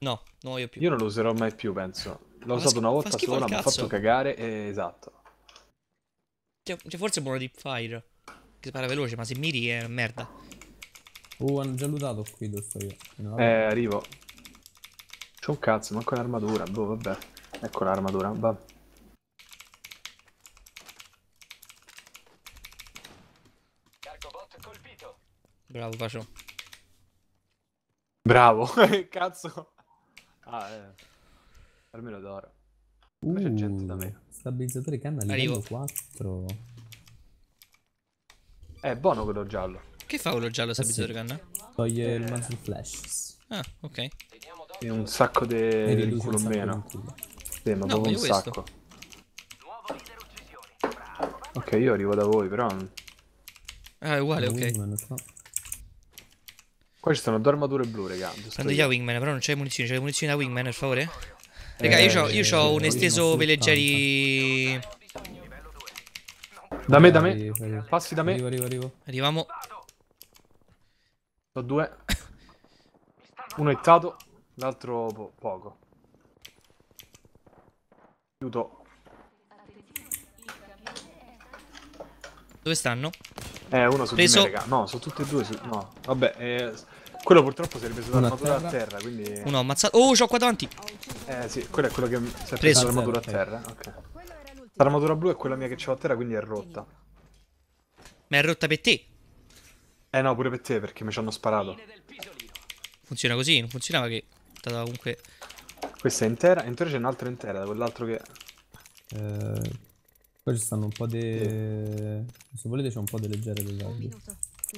No, non voglio più. Io non lo userò mai più, penso. L'ho usato una volta sola, mi ha fatto cagare, eh, esatto. C'è, cioè, cioè, forse buono di fire. Che spara veloce, ma se miri è merda. Uh, hanno già lootato qui dove sto io. No, eh, arrivo. C'è un cazzo, manco l'armatura. Boh, vabbè. Ecco l'armatura, va. Bravo, faccio. Bravo, *laughs* cazzo. Ah, eh. Almeno d'oro. Uh, c'è gente da me. Stabilizzatore canna livello Arrivo. 4. È buono quello giallo. Che fa quello giallo stabilizzatore eh sì. canna? Toglie eh. il manzo flash. Ah, ok. E un sacco de... di culo meno. Sì, ma no, proprio un sacco. Ok, io arrivo da voi, però... Ah, è uguale, ok. Uh, Qua ci sono due armature blu, raga. Prendo io a Wingman, però non c'è munizioni. C'è munizioni da Wingman, per favore? Eh, raga, io, ho, io ho eh, un esteso veleggeri. Da me, da me. Arrivo, arrivo. Passi da me. Arrivo, arrivo, arrivo. Arriviamo. Ho due. *laughs* Uno è tato, l'altro po poco. Aiuto. Dove stanno? Eh, uno su Preso. di me, raga. No, sono tutti e due su... No, vabbè, eh... Quello purtroppo si è ripreso l'armatura a terra, quindi... Uno ammazzato... Oh, c'ho qua davanti! Eh, sì, quello è quello che si è preso l'armatura a certo, terra. Certo. Ok. L'armatura blu è quella mia che c'ho a terra, quindi è rotta. Ma è rotta per te? Eh no, pure per te, perché mi ci hanno sparato. Funziona così? Non funzionava che... comunque... Questa è intera, in teoria c'è un'altra intera, da quell'altro che... Eh... Poi ci stanno un po' di... De... Se volete c'è un po' di leggere dell'albero.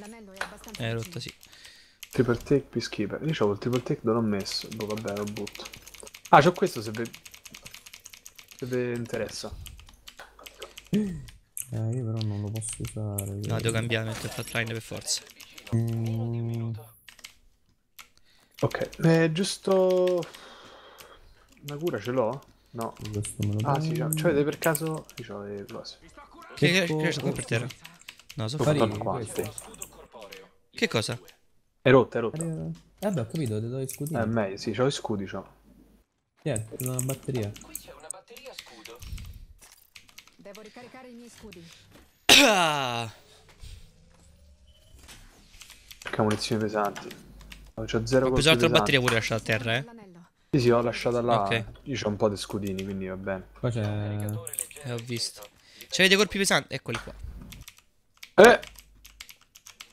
L'anello è eh, rotta, sì. Triple take, peacekeeper. Io c'avevo il triple take, non l'ho messo. Boh, vabbè, lo butto. Ah, c'ho questo se vi... Se vi interessa. Eh, io però non lo posso usare. No, devo cambiare, metto il flatline per forza. Mm. Ok, beh, giusto... Una cura ce l'ho? No. Ah, sì, c'è. Cioè, cioè per caso. c'ho le cose. Che, che, che sta per terra? No, sono farine. Quante. Che cosa? È rotta, è rotta. Eh, vabbè, ho capito, te do i scudi. Eh, meglio, sì, c'ho gli scudi, c'ho. Niente, ti una batteria. Qui c'è una batteria scudo. Devo ricaricare i miei scudi. Cerca *coughs* munizioni pesanti. No, c'ho zero ho preso l'altra batteria pure lasciata a terra, eh. Sì, sì, ho lasciato là. Okay. Io c'ho un po' di scudini, quindi va bene. Qua c'è... Eh, ho visto. C'avete colpi pesanti? Eccoli qua. Eh!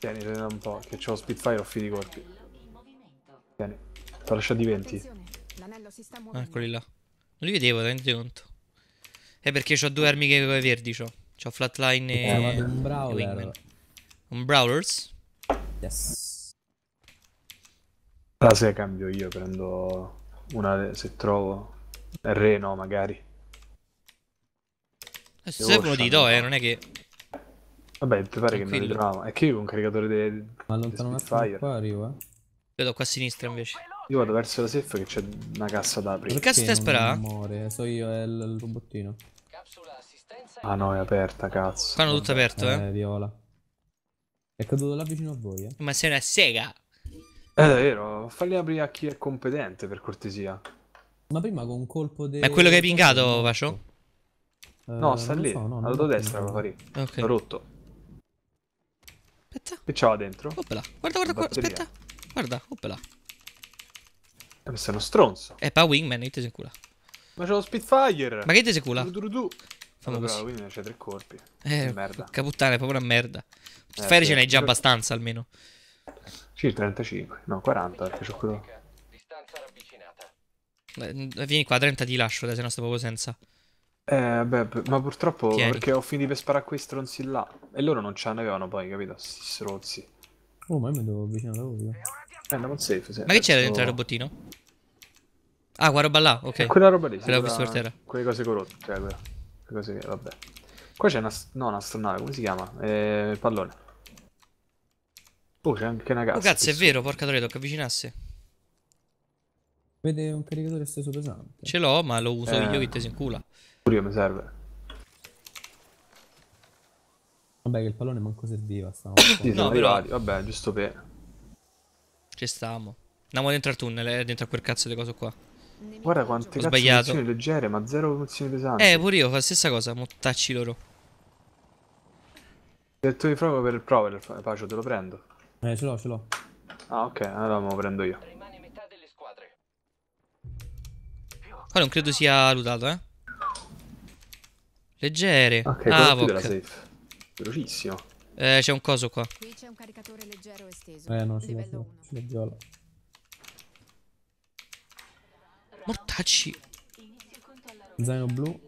Tieni, tenete un po', che c'ho Spitfire, ho finito i colpi. Tieni, ti ho lasciati 20. Ah, eccoli là. Non li vedevo, rendete conto. È eh, perché ho due armi che verdi, c'ho. C'ho Flatline eh, e... Eh, vado un Brawler. Un Brawlers? Yes. La se cambio io, prendo... Una se trovo. Re no, magari. Eh, se Ocean, ve lo dito, no. eh, non è che... Vabbè, ti pare Tranquillo. che non li È che io con un caricatore di... Ma lontano un attimo qua arrivo, eh. Vedo qua a sinistra invece. Io vado verso la safe che c'è una cassa da aprire. Che cazzo stai sperando? Amore, so io, è il robottino. Ah no, è aperta, cazzo. Fanno tutto aperto, eh. Eh, viola. È caduto là vicino a voi, eh. Ma sei una sega! È vero, falli aprire a chi è competente per cortesia. Ma prima con un colpo di... È quello che hai pingato, Vacio? Eh, no, sta lì, so, no, alla tua destra lo farì. Ok. L'ho rotto. Aspetta. Che c'ha dentro? Oppela. Guarda, guarda, guarda, aspetta. Guarda, oppela. Eh, ma sei uno stronzo. È pa Wingman, che te sei cula. Ma c'è lo Spitfire! Ma che te sei cula? Du, du, du. Fammi allora, così. c'è tre colpi. Eh, merda. Caputtare, è proprio una merda. Spitfire eh, ce n'hai già abbastanza, almeno. Sì, 35, no 40 perché c'ho quello... vieni qua, 30 ti lascio, se no sto proprio senza. Eh, beh, ma purtroppo Tieni. perché ho finito per sparare a quei stronzi là. E loro non ce n'avevano poi, capito? Sti stronzi. Oh, ma io mi devo avvicinare a voi. Eh, eh andiamo al safe, sì. Ma che c'era dentro il robottino? Ah, quella roba là, ok. quella roba lì, sì. Quella, quella... Terra. Quelle cose corrotte, cioè quella. Quelle cose che, vabbè. Qua c'è una... no, una un'astronave, come si chiama? Eh, pallone. Oh, c'è anche una cazzo. Oh, cazzo, è vero, porca troia, tocca avvicinarsi. Vede un caricatore stesso pesante. Ce l'ho, ma lo uso eh. io che te si incula. Pure io mi serve. Vabbè, che il pallone manco serviva. Stavamo *coughs* sì, no, però... Vabbè, giusto per. Ci stiamo. Andiamo dentro al tunnel, eh, dentro a quel cazzo di coso qua. Guarda quante Ho cazzo di leggere, ma zero emozioni pesanti. Eh, pure io, fa la stessa cosa, mottacci loro. Se tu mi provo per il prover, faccio, te lo prendo. Eh, ce l'ho, ce l'ho. Ah, ok, allora me lo prendo io. Rimane metà delle squadre. Qua non credo sia lutato, eh. Leggere. Ah, ok, ah, della safe. Velocissimo. Eh, c'è un coso qua. Qui c'è un caricatore leggero esteso. Eh, non si vede. Mortacci. Zaino blu.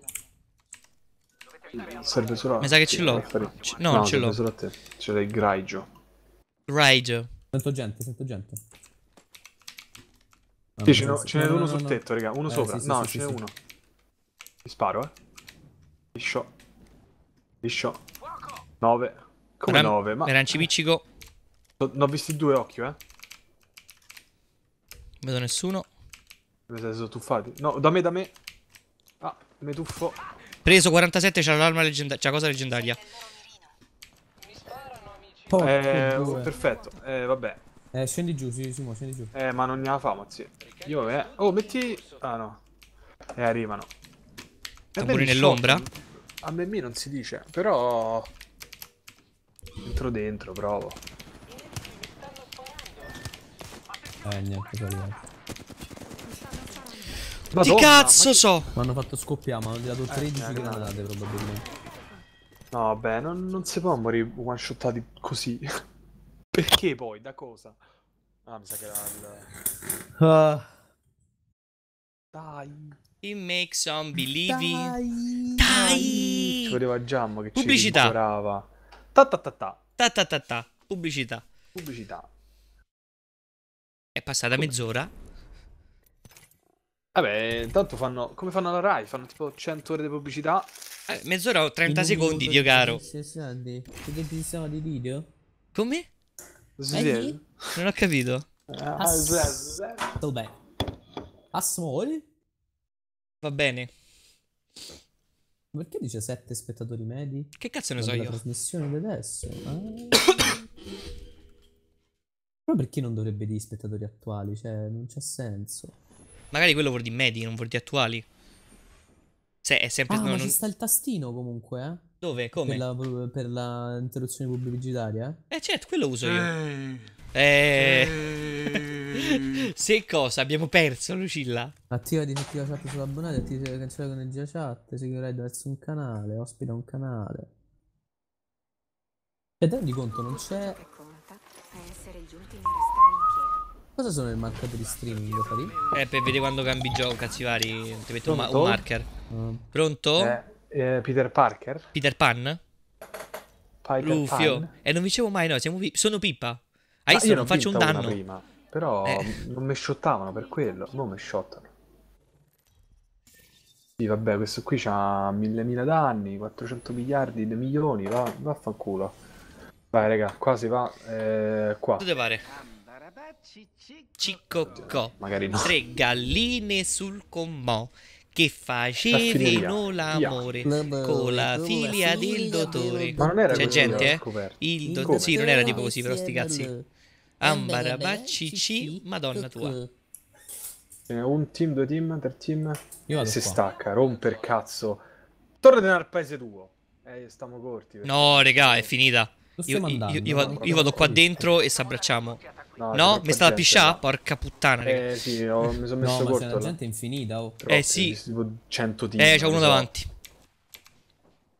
Serve solo a Mi sa che ce l'ho. Eh, no, no, ce l'ho. solo a te. Ce l'hai grigio. Rage. Sento gente, sento gente. Ah, sì, ce, no, ce n'è no, uno no, sul tetto, raga. Uno eh, sopra. Sì, sì, no, sì, ce n'è uno. Ti sparo, eh. Liscio. Liscio. 9. Come 9? Ma... Era un cipiccico. Ne ho visti due, occhio, eh. Non vedo nessuno. Dove sono tuffati? No, da me, da me. Ah, me tuffo. Preso 47, c'ha l'arma leggendaria. C'ha cosa leggendaria. Porca eh, due. perfetto, eh, vabbè. Eh, scendi giù, sì, Simo, scendi giù. Eh, ma non ne ha fama, zio. Io, eh. Oh, metti... Ah, no. E eh, arrivano. Eh, pure nell'ombra? A me non si dice, però... Entro dentro, provo. Eh, niente, salve. Madonna, Di cazzo ma so! Mi hanno fatto scoppiare, ma hanno dato 13 eh, eh, granate, eh. probabilmente. No, vabbè, non, non si può morire one shottati così. *laughs* Perché poi? Da cosa? Ah, mi sa che era il. Uh. Dai. It makes some believing. Dai. Dai. Ci voleva Giammo che Pubblicità. ci rincorava. Ta ta ta ta. Ta ta ta ta. Pubblicità. Pubblicità. È passata mezz'ora. Vabbè, intanto fanno. Come fanno la Rai? Fanno tipo 100 ore di pubblicità. Eh, mezz'ora o 30 secondi, Dio caro. 60. Che siamo di video? Come? Non ho capito. Ah, Vabbè. Assmoli? Va bene. Perché dice 7 spettatori medi? Che cazzo ne so io? La trasmissione di adesso. Eh? *coughs* Però perché non dovrebbe dire spettatori attuali? Cioè, non c'è senso. Magari quello vuol dire medi, non vuol dire attuali. Se cioè, è sempre... Ah, no, ma non... ci sta il tastino comunque, eh? Dove? Come? Per la, l'interruzione pubblicitaria? Eh certo, quello uso io. Eeeh. eh... *laughs* Se cosa? Abbiamo perso, Lucilla. Attiva di la chat sull'abbonato, attiva cancella con il chat, seguirai verso un canale, ospita un canale. E rendi conto, non c'è Cosa sono il marker di streaming, Fari? Eh, per vedere quando cambi gioco, cazzi vari. Ti metto Pronto? un, marker. Mm. Pronto? Eh, eh, Peter Parker? Peter Pan? Piper Rufio. Pan. E eh, non dicevo mai, no, siamo pi sono Pippa. Hai visto? Ah, non faccio un danno. Prima, però eh. non mi shottavano per quello. Non mi shottano. Sì, vabbè, questo qui c'ha mille mila danni, 400 miliardi di milioni, va, vaffanculo. Vai, raga, qua si va. Eh, qua. Dove pare? Ciccocco. Magari no. Tre galline sul commò che facevano la l'amore la, con la, la figlia del dottore. Ma non era C'è gente, eh? Il dottore. Sì, non era tipo così, però sti cazzi. Ambarabacci C, madonna tua. un team, due team, tre team. Io si qua. stacca, romper cazzo. Torna al paese tuo. Eh, stiamo corti. No, regà, è finita. Io, io, io, vado, io vado qua dentro e s'abbracciamo. No, no? mi stava pisciando? No. Porca puttana. Eh sì, ho, mi sono messo no, corto. Ma la gente infinita. Oh. Troppo, eh sì. Tipo 100 eh, tipi. Eh, c'è uno so. davanti.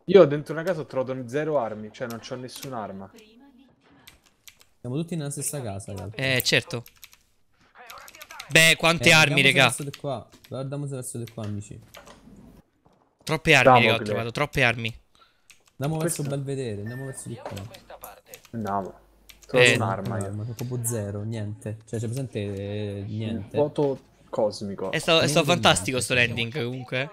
Io dentro una casa ho trovato zero armi, cioè non c'ho nessun'arma. Siamo tutti nella stessa casa, ragazzi. Eh, certo. Beh, quante eh, armi, raga. Guardiamo se verso di qua, amici. Troppe armi, Damocle. ho trovato troppe armi. Andiamo Questo... verso Belvedere, andiamo verso di qua. Andiamo. Cosa eh, un'arma eh. io? Ma proprio zero, niente. Cioè, c'è presente eh, niente. Un vuoto cosmico. È stato, è stato fantastico niente. sto landing comunque.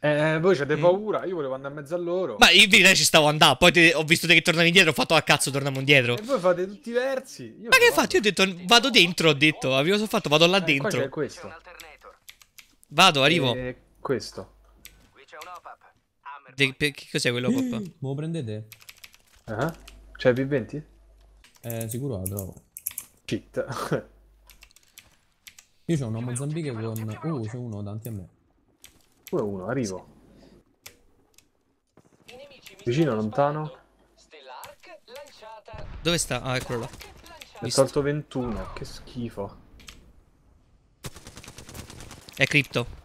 Eh, eh, voi c'avete mm. paura, io volevo andare in mezzo a loro. Ma io in verità ci stavo andando, poi te, ho visto te che tornavi indietro, ho fatto a ah, cazzo torniamo indietro. E voi fate tutti i versi. Io Ma che fatto? Io ho detto vado dentro, ho detto, avevo fatto, vado là eh, dentro. Qua questo. Vado, arrivo. E eh, questo. De, che cos'è quello pop? Lo prendete? Ah, uh -huh. c'è il P20? Eh, sicuro la trovo. Shit. Io c'ho una Mozambique con... Uh, c'è uno davanti a me. Pure uno, arrivo. Vicino, lontano. Dove sta? Ah, eccolo là. Ne tolto 21, che schifo. È cripto.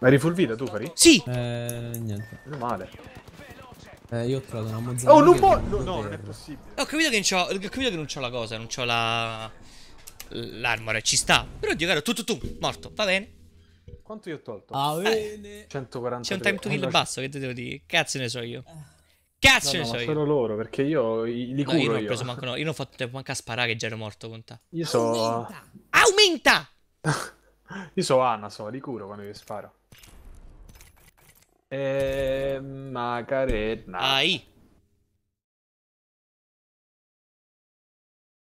Ma eri full vita tu, Fari? Sì! Eh, niente. Meno male. Eh, io ho trovato una mozzarella. Oh, non può! No, no, non è possibile. Ho capito che non ho, ho capito che non c'ho la cosa, non c'ho la... L'armore, ci sta. Però, Dio caro, tu, tu, tu, morto, va bene. Quanto io ho tolto? Ah, bene. Eh, 140. C'è un time to kill oh, basso, che te devo dire? Cazzo ne so io. Eh. Cazzo no, ne no, so io. sono loro, perché io li curo no, io. Non ho preso manco, no, io non ho fatto tempo manca a sparare che già ero morto con te. Io so... Aumenta! Aumenta! *laughs* Io so Anna, so, di curo quando vi sparo. E... Ehm, Macarena. Ai.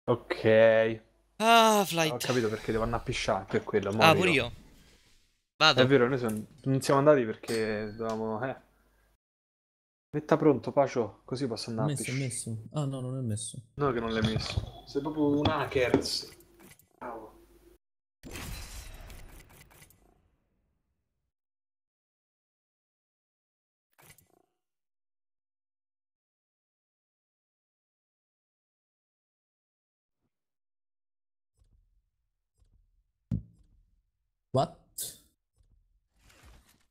Ok. Ah, flight. Ho capito perché devo andare a pisciare, per quello. ah, pure io. Vado. È vero, noi son... non siamo andati perché dovevamo... Eh. Metta pronto, Pacio, così posso andare messo, a pisciare. È messo, Ah, no, non è messo. No, che non l'hai messo. Sei proprio un hacker. Bravo.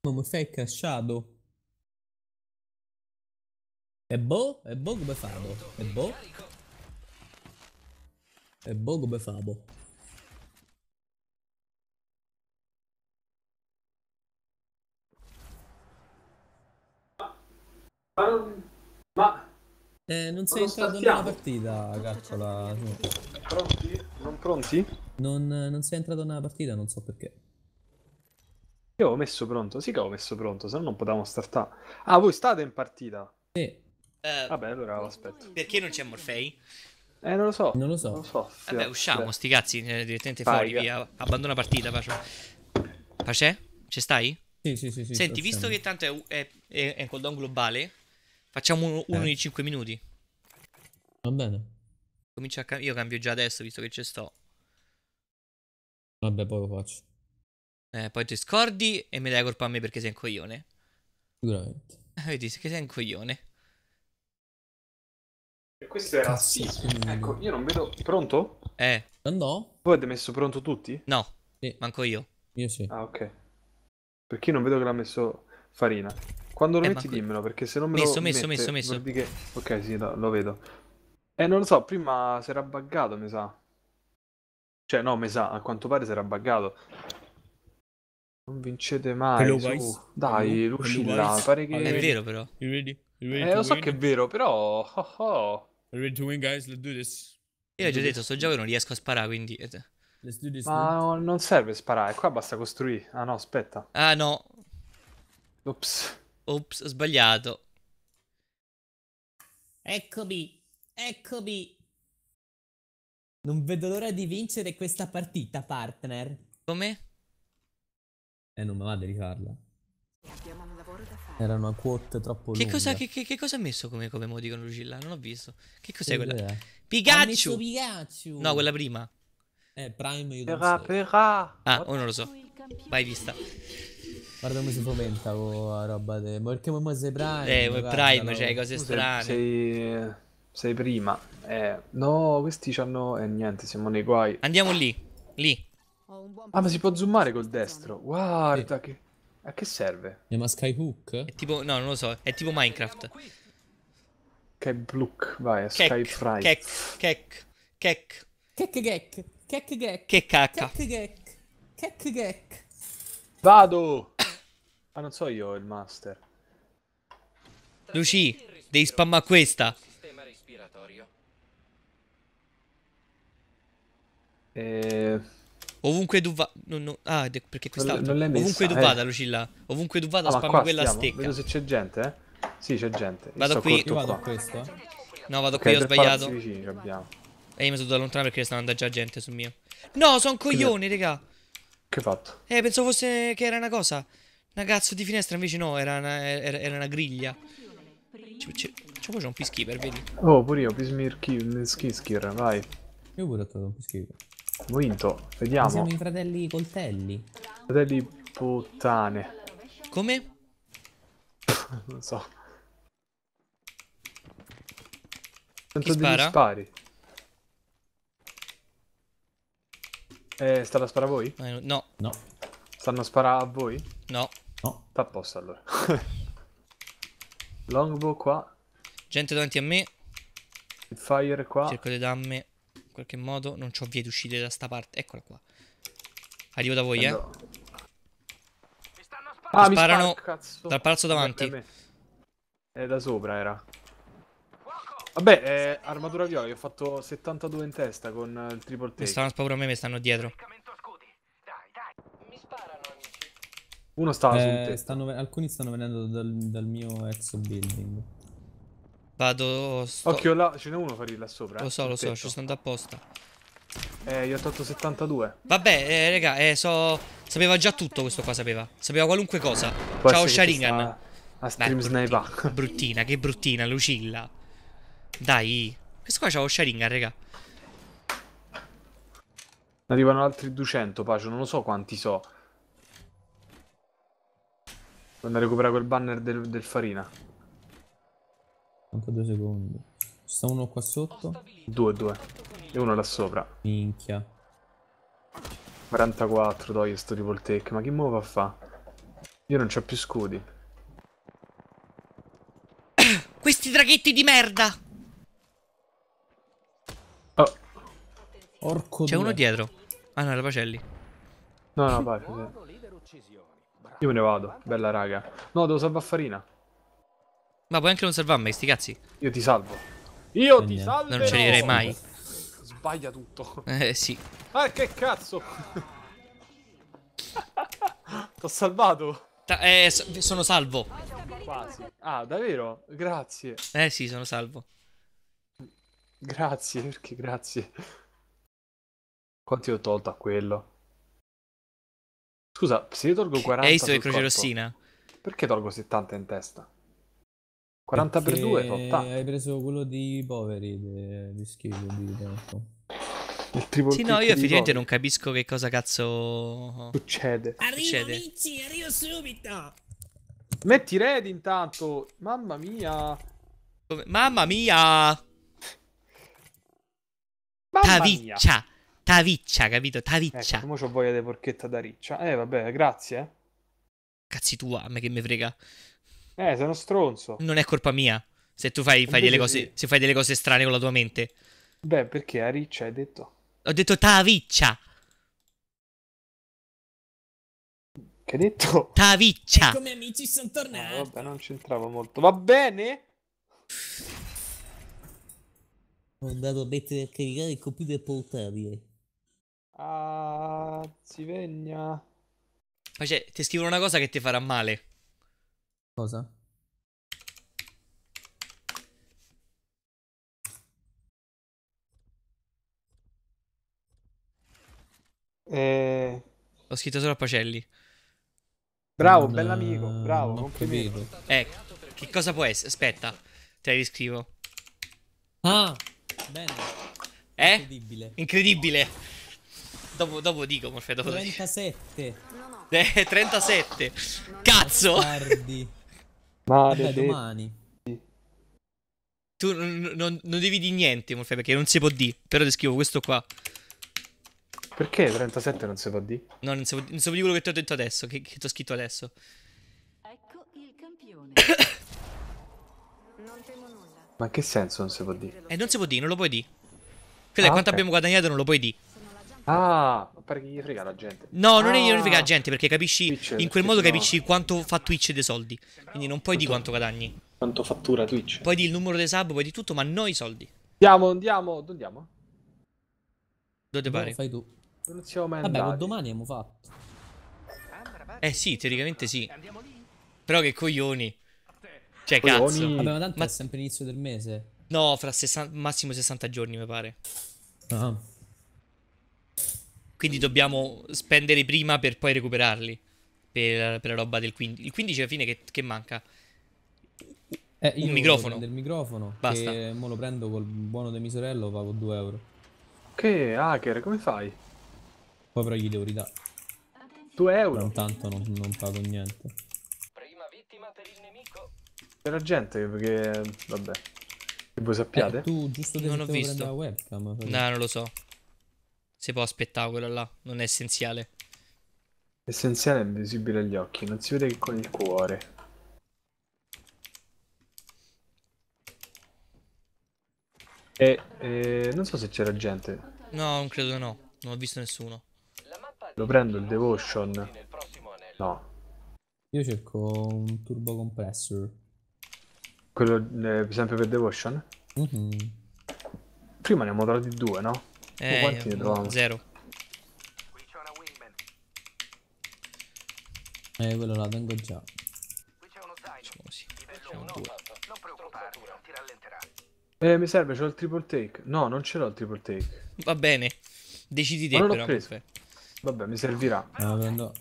Ma mi sei crashato? E boh? E boh come favo? E boh? E boh come favo? Ma... Eh, non sei entrato nella partita, cazzola. Pronti? Non pronti? Non, non sei entrato nella partita, non so perché. Che avevo messo pronto? Sì che ho messo pronto, se no non potevamo startare. Ah, voi state in partita? Sì. Uh, Vabbè, allora boh, aspetto. Perché non c'è Morfei? Eh, non lo so. Non lo so. Non lo so. Vabbè, usciamo, beh. sti cazzi, eh, direttamente Vai, fuori, via. Abbandona partita, Pace. Pace? Eh? Ci stai? Sì, sì, sì. sì Senti, visto che tanto è, è, è, è un cooldown globale, facciamo uno, uno eh. di 5 minuti. Va bene. Comincio a cam io cambio già adesso, visto che ci sto. Vabbè, poi lo faccio. Eh, poi ti scordi e me dai colpa a me perché sei un coglione. Sicuramente. *laughs* Vedi, che sei un coglione. E questo era razzismo. Ecco, io non vedo. Pronto? Eh. No. Voi avete messo pronto tutti? No. Sì. Manco io. Io sì. Ah, ok. Perché io non vedo che l'ha messo Farina. Quando lo eh, metti, manco... dimmelo, perché se non me messo, lo messo, mette, messo, messo. Che... Ok, sì, lo, lo vedo. Eh, non lo so, prima si era buggato, mi sa. Cioè, no, mi sa, a quanto pare si era buggato. Non vincete mai. Su. Dai, Lucilla, pare che... È vero però. You eh, lo so win? che è vero, però... Oh, oh. Ready to win, guys? Let's do this. Io ho già detto, sto gioco non riesco a sparare, quindi... Eh, Let's do this, Ma no, non serve sparare, qua basta costruire. Ah no, aspetta. Ah no. Ops. Ops, ho sbagliato. Eccomi, eccomi. Non vedo l'ora di vincere questa partita, partner. Come? Eh, non mi va di rifarla. Era una quote troppo che lunga. Cosa, che, che, che cosa ha messo come, come modico Lucilla? Non ho visto. Che cos'è quella? Idea. Pikachu! Pikachu! No, quella prima. Eh, Prime io Pera, so. Ah, oh, non lo so. Vai vista. Guarda come si fomenta con la roba de... Ma perché come sei Prime? Eh, come Prime, cioè, cose strane. Sei, sei prima. Eh, no, questi c'hanno... eh, niente, siamo nei guai. Andiamo lì. Lì. Ah, ma si può zoomare col destro. Guarda sì. che... A che serve? Si chiama Skyhook? È tipo... No, non lo so. È tipo Minecraft. Che bluck, vai, Skyfry. Kek, kek, kek. Kek, kek, kek, kek. Che cacca. Kek, kek, Vado! *coughs* ah, non so io il master. Luci, devi spammare questa. Sistema respiratorio. Eh... Ovunque tu vada. No, no, ah, de- perché quest'altro. Messa, ovunque tu eh. vada, eh. Lucilla. Ovunque tu vada, ah, spammi quella stiamo. stecca. Vedo se c'è gente, eh? Sì, c'è gente. Vado qui. Io vado qua. questo. Eh. No, vado okay, qui, ho sbagliato. e eh, io mi sono dovuto allontanare perché stanno andando già gente su mio. No, sono coglioni, che... raga. Che fatto? Eh, pensavo fosse che era una cosa. Una cazzo di finestra, invece no, era una, era, era una griglia. C'è, c'è, c'è un pischipper, vedi? Oh, pure io, pismirkiskir, vai. Io pure ho dato un pischipper. Vinto, vediamo. siamo i fratelli coltelli. Fratelli puttane. Come? *laughs* non so. Sento degli spari. Eh, stanno a sparare a voi? Eh, no. No. Stanno a sparare a voi? No. No. Fa apposta allora. *laughs* Longbow qua. Gente davanti a me. Fire qua. Cerco le damme. In qualche modo non c'ho vie di uscire da sta parte. Eccola qua. Arrivo da voi, eh. No. Ah, mi sparano spara, dal palazzo davanti. È da sopra era. Vabbè, eh, armatura viola, io ho fatto 72 in testa con il triple take. Mi stanno spaura a me, mi stanno dietro. Uno stava eh, sul te. Stanno, alcuni stanno venendo dal, dal mio ex building. Vado. Sto... Occhio là, ce n'è uno Farì là sopra. Lo eh, so, eh, lo so, ci sono andato apposta. Eh, gli 872. Vabbè, eh, raga, eh, so. Sapeva già tutto questo qua, sapeva. Sapeva qualunque cosa. Può Ciao Sharingan. A stream Beh, bruttina, *laughs* bruttina, che bruttina, Lucilla. Dai. Questo qua c'ha lo Sharingan, raga. Arrivano altri 200, Pacio, non lo so quanti so. a recuperare quel banner del, del Farina. Manco due secondi. sta uno qua sotto. Due, due. E uno là sopra. Minchia. 44, dai, sto tipo il tech. Ma che muova a fa? Io non c'ho più scudi. *coughs* Questi draghetti di merda! Oh. Orco C'è uno dietro. Ah no, era Pacelli. No, no, vai. Io me ne vado. Bella raga. No, devo salvare farina. Ma puoi anche non salvarmi, sti cazzi. Io ti salvo. Io oh, ti no. salvo. Non ci arriverei mai. Sbaglia tutto. Eh sì. Ma ah, che cazzo? T'ho salvato. Ta eh, sono salvo. Quasi. Ah, davvero? Grazie. Eh sì, sono salvo. Grazie, perché grazie. Quanti ho tolto a quello? Scusa, se io tolgo 40 Hai visto che croce rossina? Perché tolgo 70 in testa? 40 per 2 tolta. Hai preso quello di poveri di, schifo di tempo. Il triple sì, no, io effettivamente non capisco che cosa cazzo succede. Arrivo, succede. amici, arrivo subito. Metti red intanto. Mamma mia. Come... Mamma mia. Mamma Taviccia. Mia. Taviccia, capito? Taviccia. Ecco, ho voglia di porchetta da riccia. Eh, vabbè, grazie. Eh. Cazzi tua, a me che mi frega. Eh, sei uno stronzo. Non è colpa mia. Se tu fai, fai delle, cose, se fai delle cose strane con la tua mente. Beh, perché a riccia hai detto. Ho detto taviccia. Che hai detto? Taviccia. come ecco, amici sono tornati. No, ah, vabbè, non c'entrava molto. Va bene? Sono andato a mettere a caricare il computer portabile. Ah, si vegna. Ma cioè, ti scrivono una cosa che ti farà male. Cosa? Eh, Ho scritto solo a Pacelli. bravo, Non, mm, bell'amico, bravo, non ho capito. Eh, che cosa può essere? Aspetta, te la riscrivo. Ah, bene, Eh? incredibile. Incredibile. Dopo, dopo dico, Morfeo, dopo dico. 37. Eh, 37. Cazzo! Ma eh, domani. Tu non, non, non devi dire niente, Morfè, perché non si può dire. Però ti scrivo questo qua. Perché 37 non si può dire? No, non si può, non si può dire quello che ti ho detto adesso, che, che ti ho scritto adesso. Ecco il campione. *coughs* non temo nulla. Ma in che senso non si può dire? Eh, non si può dire, non lo puoi dire. Quello ah, quanto okay. abbiamo guadagnato non lo puoi dire. Ah, ma pare che gli frega la gente. No, non ah, è che gli frega la ah. gente perché capisci, Twitch, in quel modo capisci quanto fa Twitch dei soldi. Quindi non puoi di quanto guadagni. Quanto fattura Twitch. Poi di il numero dei sub, poi di tutto, ma noi i soldi. Andiamo, andiamo, dove andiamo? Dove no, pare? fai tu. Non siamo mai Vabbè, ma domani abbiamo fatto. Eh sì, teoricamente sì. Però che coglioni. Cioè, coglioni. cazzo. Vabbè, ma tanto ma... è sempre inizio del mese. No, fra 60... massimo 60 giorni, mi pare. Ah. Quindi dobbiamo spendere prima per poi recuperarli. Per, per la roba del 15. Il 15 alla fine che, che manca? Eh, un microfono. Del microfono. Basta. Che mo lo prendo col buono di mio sorello, pago 2 euro. Che hacker, come fai? Poi però gli devo ridare. 2 euro? Intanto non, non pago niente. Prima vittima per il nemico. C'era gente che... vabbè. Che voi sappiate? Eh, tu giusto non ho visto. la webcam. No, non lo so si può aspettare quello là, non è essenziale. Essenziale è visibile agli occhi, non si vede che con il cuore. E, e non so se c'era gente. No, non credo no, non ho visto nessuno. Lo prendo il devotion. No. Io cerco un turbo compressor. Quello eh, sempre per devotion? Mm -hmm. Prima ne abbiamo trovati due, no? Eh, quanti ne mm, Zero. Eh, quello la tengo già. Eh, mi serve, c'ho il triple take. No, non ce l'ho il triple take. Va bene. Decidi te, però. Preso. Vabbè, mi servirà. Ah, no,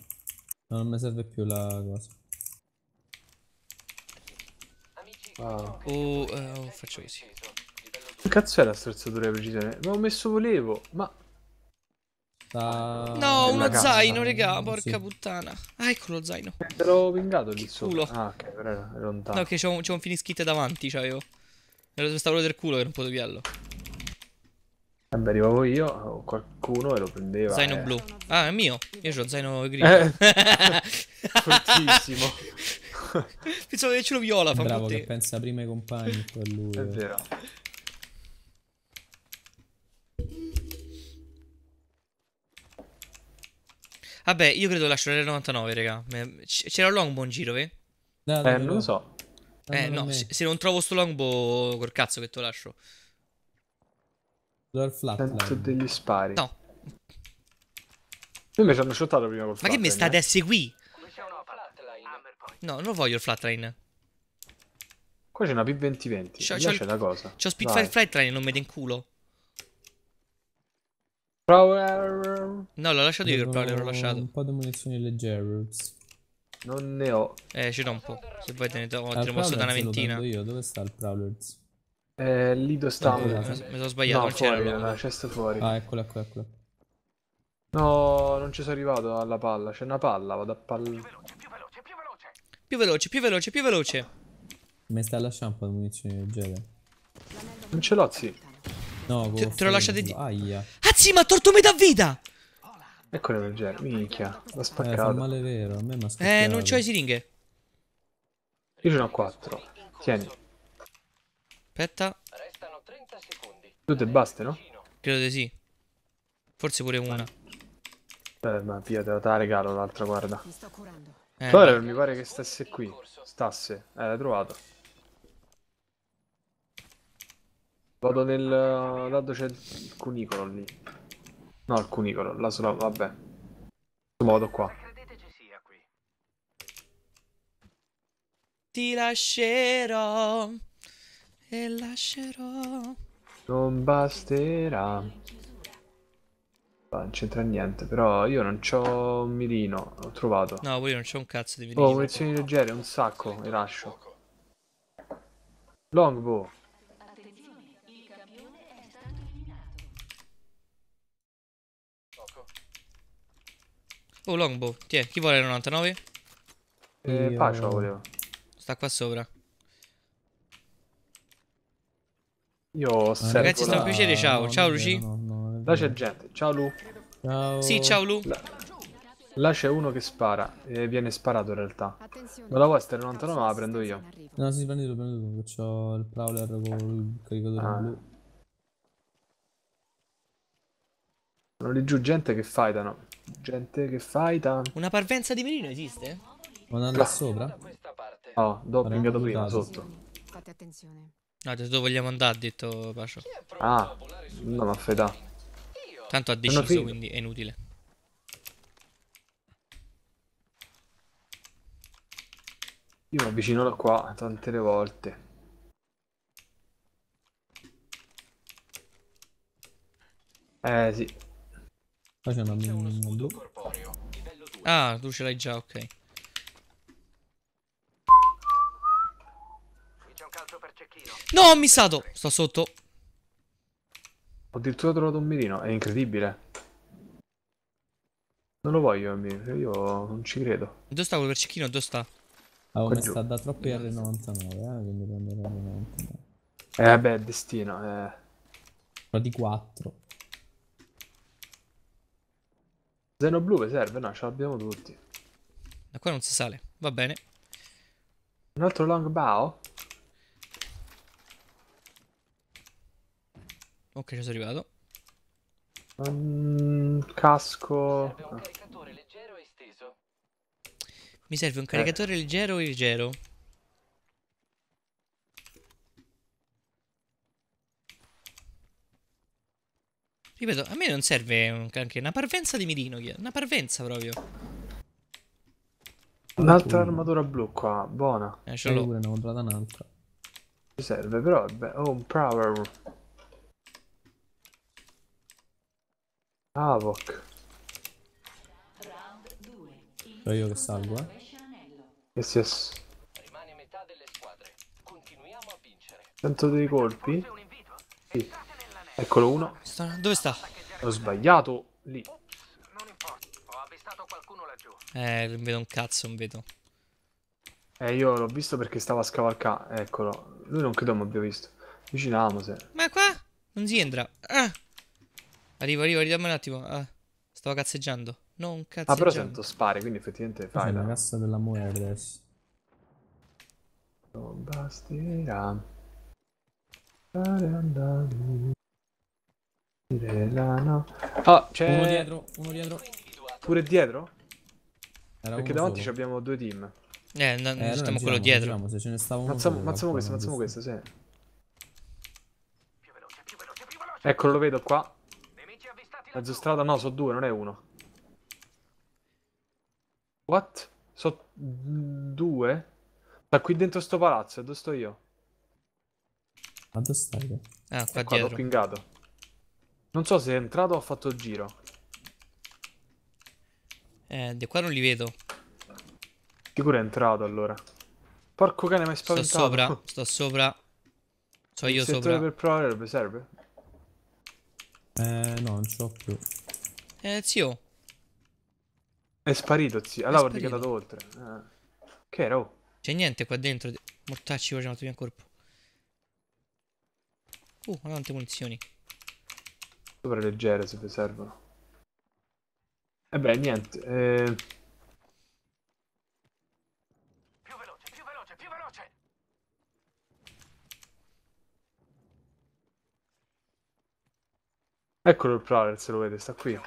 non mi serve più la cosa. Ah. Oh, uh, faccio così. Che cazzo è la strozzatura di precisione? Ma messo volevo, ma... Da... No, uno casa. zaino, regà, porca sì. puttana. Ah, ecco lo zaino. Eh, te l'ho vingato lì sopra. Ah, ok, però era lontano. No, che c'ho un, un finischite davanti, c'avevo. Cioè stavo del culo che non potevo piallo. Vabbè, eh arrivavo io, qualcuno e lo prendeva. Zaino eh. blu. Ah, è mio. Io ho zaino *laughs* grigio. Eh. Fortissimo. *laughs* Pensavo che ce lo viola, fa Bravo, che pensa prima ai compagni, poi a lui. È vero. Vabbè, io credo lascerò il 99, raga. C'era un longbow in giro, ve? eh, non lo so. Eh, no, se non trovo sto longbow, col cazzo che te lo lascio. Sento degli spari. No. Io invece hanno shottato prima col Ma che mi state eh? a seguire? No, non voglio il flatline. Qua c'è una P2020. C'ho, c'è una cosa. C'ho Spitfire Flatline, non me in culo. Prowler. No, l'ho lasciato io il l'ho lasciato. Un po' di munizioni leggere. Non ne ho. Eh, ce l'ho un po'. Se vuoi te ne, to- ah, una ventina. Io. Dove sta il Prowler? Eh, lì dove sta. No, mi sono sbagliato. No, non fuori, c'era la cesta fuori. Ah, eccola qua, eccola. No, non ci sono arrivato alla palla. C'è una palla, vado a palla. Più veloce, più veloce, più veloce. Più veloce, più veloce, più veloce. Mi stai lasciando un po' di munizioni leggere. Non ce l'ho, sì. No, cioè, te, te l'ho lasciate di... Aia. Azzi, ma ha tolto metà vita! Ecco del genere, minchia, l'ho spaccato. Eh, fa male vero, a me mi Eh, non c'ho le siringhe. Io ce ne ho 4. Tieni. Aspetta. Restano 30 secondi. Tutte baste, no? Credo di sì. Forse pure una. Eh, ma via, te la, la regalo l'altra, guarda. Mi sto curando. Eh, Però mi pare che stesse qui. Stasse. Eh, l'hai trovato. Vado nel... là c'è il cunicolo lì. No, il cunicolo, La sulla... vabbè. Insomma, vado qua. Ti lascerò e lascerò. Non basterà. Ah, non c'entra niente, però io non c'ho un mirino, l'ho trovato. No, voi non c'ho un cazzo di oh, mirino. Oh, munizioni leggere, un sacco, e lascio. Longbow. Oh, longbow. Tiè, chi vuole il 99? Eh, lo volevo. Sta qua sopra. Io servo Ragazzi, è un piacere, ciao. ciao, Luci. Là c'è gente. Ciao, Lu. Ciao. Sì, ciao, Lu. Là, là c'è uno che spara. E viene sparato, in realtà. Non la vuoi stare 99, ma la prendo io. No, sì, prendi tu, prendi C'ho il prowler con il caricatore ah. blu. Sono lì giù gente che fightano. Gente, che fai? Ta? Una parvenza di veleno esiste? Non là sopra? No, oh, dopo ho andato prima sotto. Fate attenzione. No, dove vogliamo andare, ha detto Pacio. Ah, no, ma fetà. Tanto ha deciso, quindi è inutile. Io mi avvicino da qua tante le volte. Eh sì, Facendo un blu. Ah, tu ce l'hai già, ok. No, ho missato! Sto sotto. Ho addirittura trovato un mirino, è incredibile. Non lo voglio il io non ci credo. Dove sta quel cerchino? Dove sta? Ah, ora sta da troppi R99, eh, quindi prendo R99. Eh beh, destino, eh. Però di 4. Zeno blu serve? No, ce l'abbiamo tutti. Da qua non si sale, va bene. Un altro long bow? Ok, ci sono arrivato. Un casco... Serve un ah. Mi serve un caricatore eh. leggero e leggero. Ripeto, a me non serve anche una parvenza di mirino, una parvenza proprio. Un'altra armatura blu qua, buona. Eh, ce l'ho. Pure ne ho comprata un'altra. Ci serve però, beh, oh, un power. Avoc. Però io che salgo, eh. Yes, yes. Rimane metà delle squadre. Continuiamo a vincere. Sento dei colpi? Sì. Eccolo uno. Dove sta? Ho sbagliato. Lì. Eh, non vedo un cazzo, non vedo. Eh, io l'ho visto perché stava a scavalcare. Eccolo. Lui non credo mi abbia visto. Vicinamo, se. Ma qua? Non si entra. Ah. Arrivo, arrivo, ridammi un attimo. Ah. Stavo cazzeggiando. Non cazzeggiando. Ah, però sento spari, quindi effettivamente fai la... la cassa dell'amore adesso. Non basterà fare andare Lana. Ah, c'è. Uno dietro, uno dietro. Pure dietro? Era Perché davanti abbiamo due team. Eh, no, eh stiamo allora quello dietro. Diciamo, se ce ne stava uno. Mazziamo, questo, mazziamo questo, sì. Più veloce, più veloce, più veloce. Eccolo, lo vedo qua. Mezzo strada, no, sono due, non è uno. What? So due? Sta qui dentro sto palazzo, dove sto io? Ma dove stai? Ah, qua, qua dietro. L'ho pingato. Non so se è entrato o ha fatto il giro. Eh, di qua non li vedo. Sicuro è entrato allora. Porco cane, mi hai spaventato. Sto sopra, *laughs* sto sopra. So io io sopra. per provare serve? Eh, no, non so più. Eh, zio. È sparito, zio. Allora, ho ricattato oltre. Eh. Che era, oh. C'è niente qua dentro. Mortacci, facciamo tutto via corpo. Uh, ma tante munizioni sopra leggere se vi servono. E eh beh, niente. Eh... Più veloce, più veloce, più veloce! Eccolo il Prowler, se lo vede, sta qui.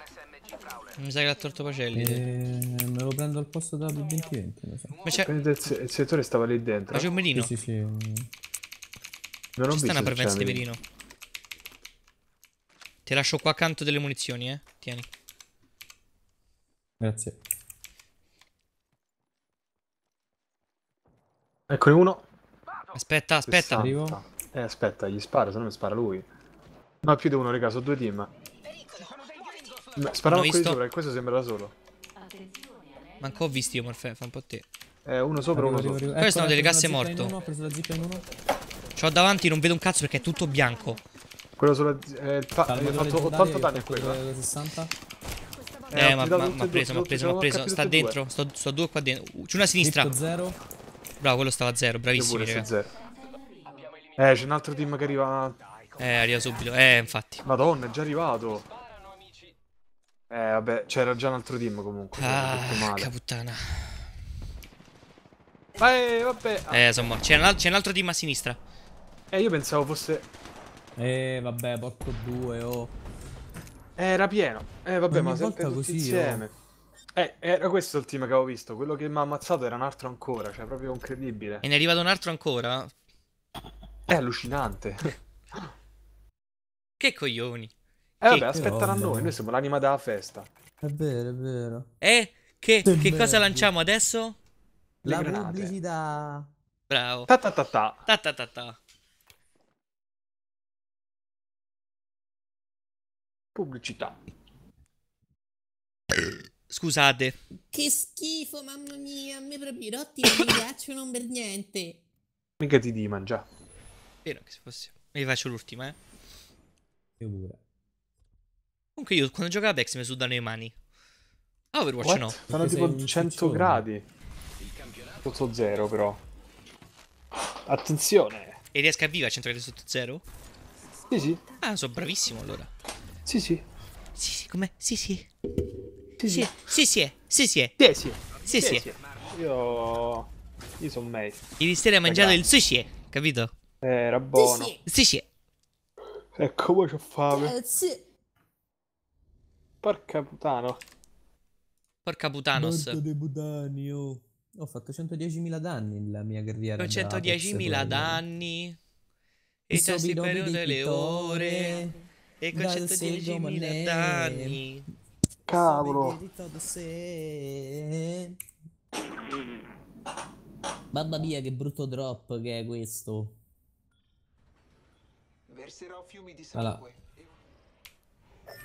Mi sa che l'ha tolto Pacelli. Eh, me lo prendo al posto da B2020. Ma c'è... Il settore stava lì dentro. Ma c'è un merino? Sì, sì, sì. Non ho c'è visto una pervenza di merino. Te lascio qua accanto delle munizioni, eh. Tieni. Grazie. Eccone uno. Aspetta, aspetta. Eh, aspetta, gli spara, se no mi spara lui. No, più di uno, raga, sono due team. Sparavo qui sopra, questo sembra da solo. Manco ho visti io, Morfè, fa un po' te. Eh, uno sopra, arrivo, uno arrivo, sopra. Ecco, Queste sono delle ecco, casse morto. Ho davanti, non vedo un cazzo perché è tutto bianco. Quello sulla... Eh, ta- hai eh, fatto 80 danni a quello. 60. Eh, eh ma, ma, preso, ma preso, ma preso. Sta dentro, sto, sto due qua dentro. C'è una sinistra. Zero. Bravo, quello stava a zero, bravissimo. Eh, c'è un altro team che arriva. Eh, arriva subito. Eh, infatti. Madonna, è già arrivato. Eh, vabbè, c'era già un altro team comunque. Ah, che puttana. Eh, vabbè. Eh, insomma, c'è un, un altro team a sinistra. Eh, io pensavo fosse... Eh vabbè, porco due, oh. Eh, era pieno. Eh vabbè, ma, ma sempre tutti così, insieme. Oh. Eh, era questo il team che avevo visto. Quello che mi ha ammazzato era un altro ancora, cioè proprio incredibile. E ne è arrivato un altro ancora? È allucinante. che coglioni. Eh vabbè, aspettano a noi, noi siamo l'anima della festa. È vero, è vero. Eh, che, che, che cosa lanciamo adesso? Le La granate. pubblicità. Bravo. Ta ta ta ta. Ta ta ta ta. Pubblicità. Scusate. Che schifo, mamma mia, a me proprio i rotti non mi *coughs* piacciono per niente. Mica ti di mangia. Spero che se fosse. Mi faccio l'ultima, eh. Io pure. Comunque io quando giocavo a Bex mi sudano le mani. Ah, Overwatch What? no. Fanno tipo 100 gradi. Sotto zero però. Attenzione. E riesco a vivere a 100 gradi sotto zero? Sì, sì. Ah, sono bravissimo allora. Sì, sì. Sì, sì, come? Sì, sì. Sì, sì. Sì, sì, sì, sì. Sì, sì. Sì, Io... Io sono May. Ieri sera hai mangiato il sushi, capito? Eh, era buono. Sì, sì. Ecco, poi c'ho fame. Eh, sì. Porca putano. Porca putanos. Porca de oh. Ho fatto 110.000 danni nella mia carriera. 110.000 danni. E tassi per delle ore. Ecco c'è Tony danni. Cavolo. Mamma mia che brutto drop che è questo. Verserò fiumi di sangue. Allora.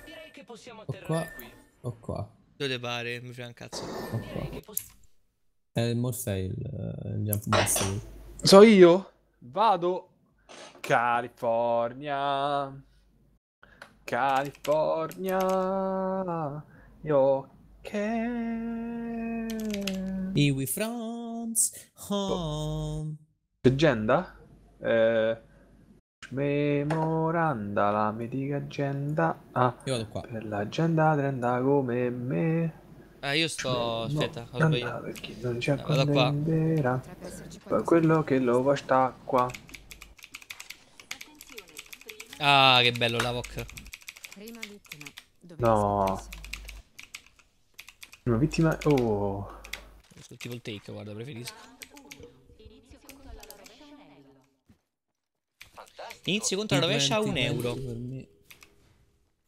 Direi che possiamo atterrare qui. O qua. Dove pare, mi frega un cazzo. O qua. È eh, il Morfei, il jump master. So io? Vado. California. California, io che... Iwi France, boh. home. Leggenda? Eh, memoranda la mitica agenda. Ah, io vado qua. Per l'agenda trenda come me. Ah, io sto. Aspetta, ho sbagliato. Perché non c'è no, eh, qua. Vera. Quello che lo va sta qua. Ah, che bello la VOC. Prima vittima. no. Prima vittima. Oh. Costruttivo il take, guarda, preferisco. Inizio contro la rovescia a un euro.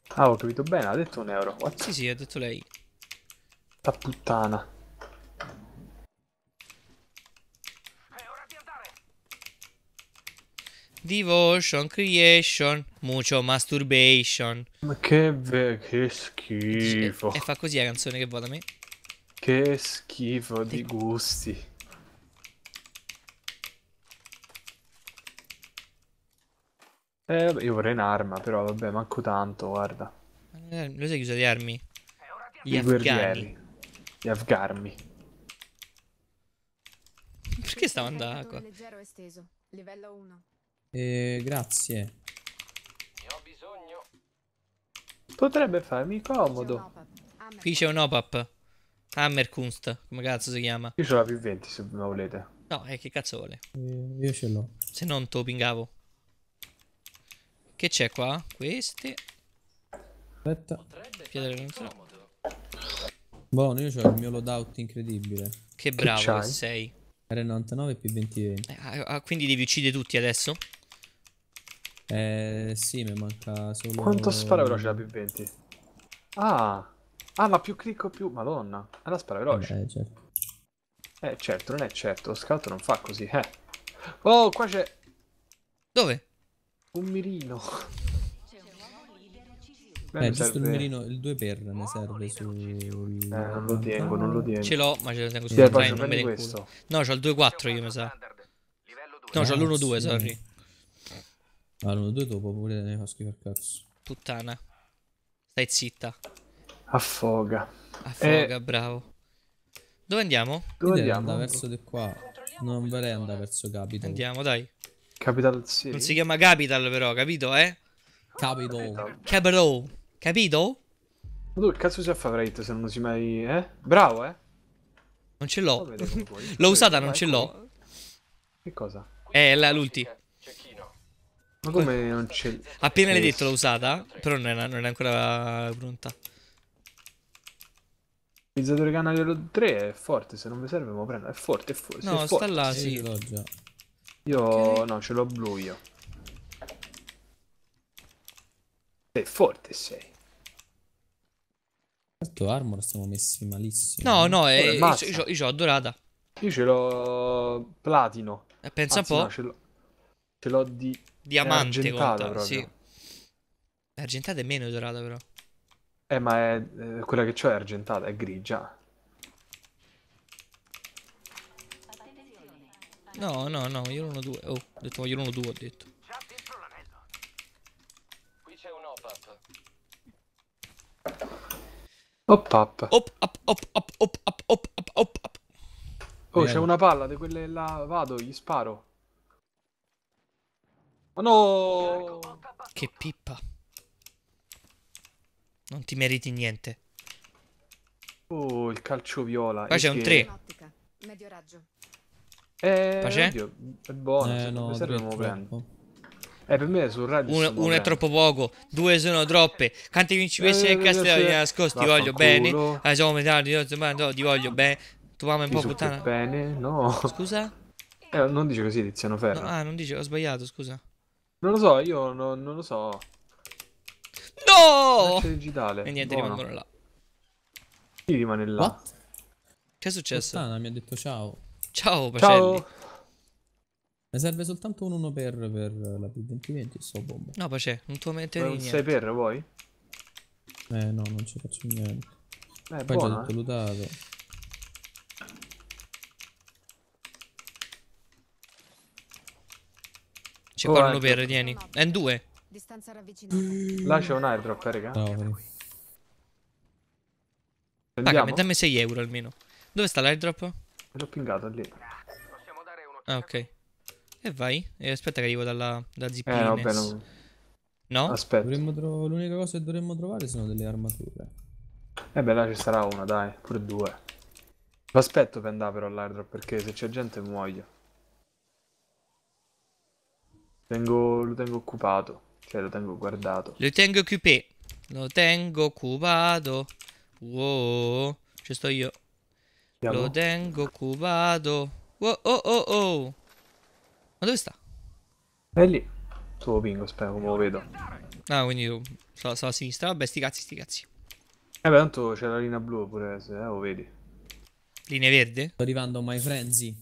Ah, ho capito bene, ha detto un euro. What? Sì, sì, ha detto lei. La puttana. Devotion, creation, mucho masturbation. Ma che, be- che schifo. E, fa così la canzone che vuole a me. Che schifo di gusti. Eh, vabbè, io vorrei un'arma, però vabbè, manco tanto, guarda. Eh, lo sai chi usa le armi? Gli I afghani. Gli afgarmi. Perché stavo andando qua? Livello 1. Eh, grazie. Potrebbe farmi comodo. Qui c'è un OPAP. Hammerkunst, come cazzo si chiama? Io ce l'ho più 20 se non volete. No, eh, che cazzo vuole? Eh, io ce l'ho. Se non topingavo. Che c'è qua? Queste. Aspetta. Piedere Buono, io ho il mio loadout incredibile. Che bravo che, che sei. R99 più 20 20. Eh, ah, ah, quindi devi uccidere tutti adesso? Eh sì, mi manca solo... Quanto spara veloce la più 20? Ah! Ah, ma più clicco più... Madonna! Alla spara eh veloce. Eh, certo. Eh, certo, non è certo. Lo scout non fa così, eh. Oh, qua c'è... Dove? Un mirino. Eh, beh, eh, giusto serve... il mirino, il 2 per mi serve su... Eh, non lo tengo, non lo tengo. Ce l'ho, ma ce lo tengo su sì, 3, non me ne No, c'ho il 2-4 io, mi sa. Eh, no, c'ho l'1-2, sorry. Ah, Allora, due dopo pure ne fa schifo cazzo. Puttana. Stai zitta. Affoga. Affoga, e... Eh. bravo. Dove andiamo? Dove L'idea andiamo? verso di qua. Non vorrei andare verso Capital. Andiamo, dai. Capital City. Non si chiama Capital però, capito, eh? Capital. Capital. Capito? Ma tu che cazzo usi a favorite se non si mai... eh? Bravo, eh? Non ce l'ho. L'ho usata, non ce l'ho. Che cosa? Eh, l'ulti. Ma come non c'è? Appena l'hai detto l'ho usata, però non è, non è ancora pronta. Utilizzatore canale 3 è forte, se non mi serve lo prendo. È forte, è forte. No, è forte. sta là, sì. l'ho Io okay. no, ce l'ho blu io. Sei forte sei. Certo armor siamo messi malissimo. No, no, è, io, io, io, ho dorata. Io ce l'ho platino. E eh, pensa Anzi, un po'. No, ce l'ho di diamante conta, sì. Argentata è meno dorata però. Eh, ma è, eh, quella che c'ho è argentata, è grigia. No, no, no, io l'uno due. Oh, ho detto voglio l'uno due, ho detto. Op up. Op up op up op up up up up. Oh, c'è una palla di quelle là, vado, gli sparo. Oh no! Che pippa. Non ti meriti niente. Oh, il calcio viola. Qua c'è un 3. Medio raggio. Eh, Pace? Oddio, è buono. Eh, no, prendo. Eh, per me sul radio uno, uno è troppo poco, due sono troppe. Canti principessa eh, e castelli nascosti, ti voglio bene. Ah, siamo metà ti voglio bene. Tu mamma è un po' puttana. bene, no. Scusa? Eh, non dice così Tiziano Ferro. No, ah, non dice, ho sbagliato, scusa. Non lo so, io no, non lo so. No! digitale. E niente, rimangono là. Chi rimane là? What? Che è successo? Costana mi ha detto ciao. Ciao, Pacelli. Ciao. Ne serve soltanto un 1 per, per la P2020 sto bomba. No, Pacè, non tu metti niente. Un 6 per, vuoi? Eh, no, non ci faccio niente. Eh, Poi buona, già tutto eh. lutato. C'è oh, qualcuno per, tieni. È in due. Distanza ravvicinata. Là c'è un airdrop, eh, raga. No. Paga, dammi 6 euro almeno. Dove sta l'airdrop? L'ho pingato lì. Ah, ok. E vai. E eh, aspetta che arrivo dalla, dalla zip Eh, vabbè, non... No? Aspetta. L'unica cosa che dovremmo trovare sono delle armature. Eh beh, là ci sarà una, dai. Pure due. L'aspetto per andare però all'airdrop, perché se c'è gente muoio. Tengo, lo tengo occupato. Cioè, lo tengo guardato. Lo tengo occupé. Lo tengo occupato. Wow. Ci sto io. Andiamo. Lo tengo occupato. Wow, oh, oh, oh. Ma dove sta? È lì. Tuo pingo, spero, come lo vedo. Ah, quindi io sono, sono a sinistra. Vabbè, sti cazzi, sti cazzi. Eh beh, tanto c'è la linea blu pure, se eh, lo vedi. Linea verde? Sto arrivando, my frenzy.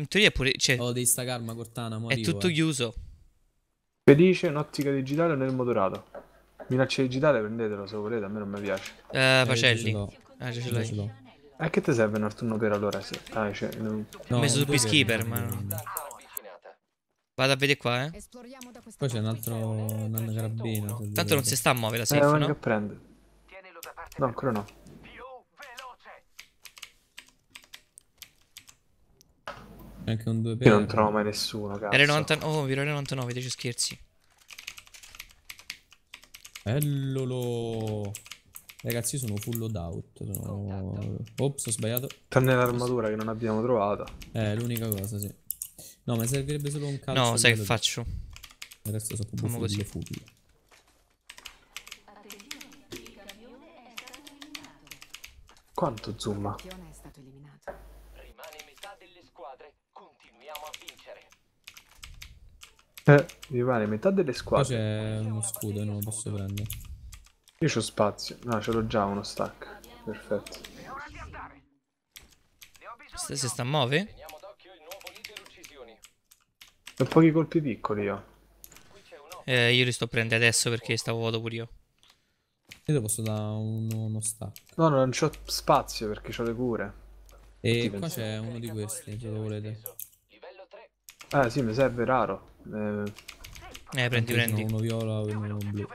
In teoria è pure... Cioè, oh, devi sta calma, Cortana, È arrivo, tutto eh. chiuso. Felice in ottica digitale o nel motorato? Minaccia digitale prendetelo se volete, a me non mi piace. Eh, facelli. Eh, ah, ce l'hai. Eh, che ti serve un Arturno per allora? Se... Ah, cioè, non... no, ho messo su Peacekeeper, ma... Ah, Vado a vedere qua, eh. Poi c'è un altro nanocarbino. Tanto non si sta a muovere la safe, eh, no? che prende. No, ancora no. Anche un 2 per... Io non trovo mai nessuno, cazzo. R90... Oh, vero 99, dice scherzi. Ellolo. Ragazzi, io sono full loadout. Sono... Ops, ho sbagliato. Tranne l'armatura che non abbiamo trovato. Eh, l'unica cosa, sì. No, ma servirebbe solo un cazzo. No, sai che faccio? Il resto sono proprio così. Full. Quanto zoom? Eh, mi pare metà delle squadre. Qua c'è uno scudo, non lo posso prendere. Io ho spazio. No, ce l'ho già uno stack. Perfetto. Se, se sta a muove? Ho pochi colpi piccoli io. Eh, io li sto prendendo adesso perché stavo vuoto pure io. Io lo posso dare un, uno stack. No, non c'ho spazio perché ho le cure. E qua c'è uno di questi, se lo volete. Ah, sì, mi serve raro. Eh, eh prendi, prendi. Uno viola e uno blu.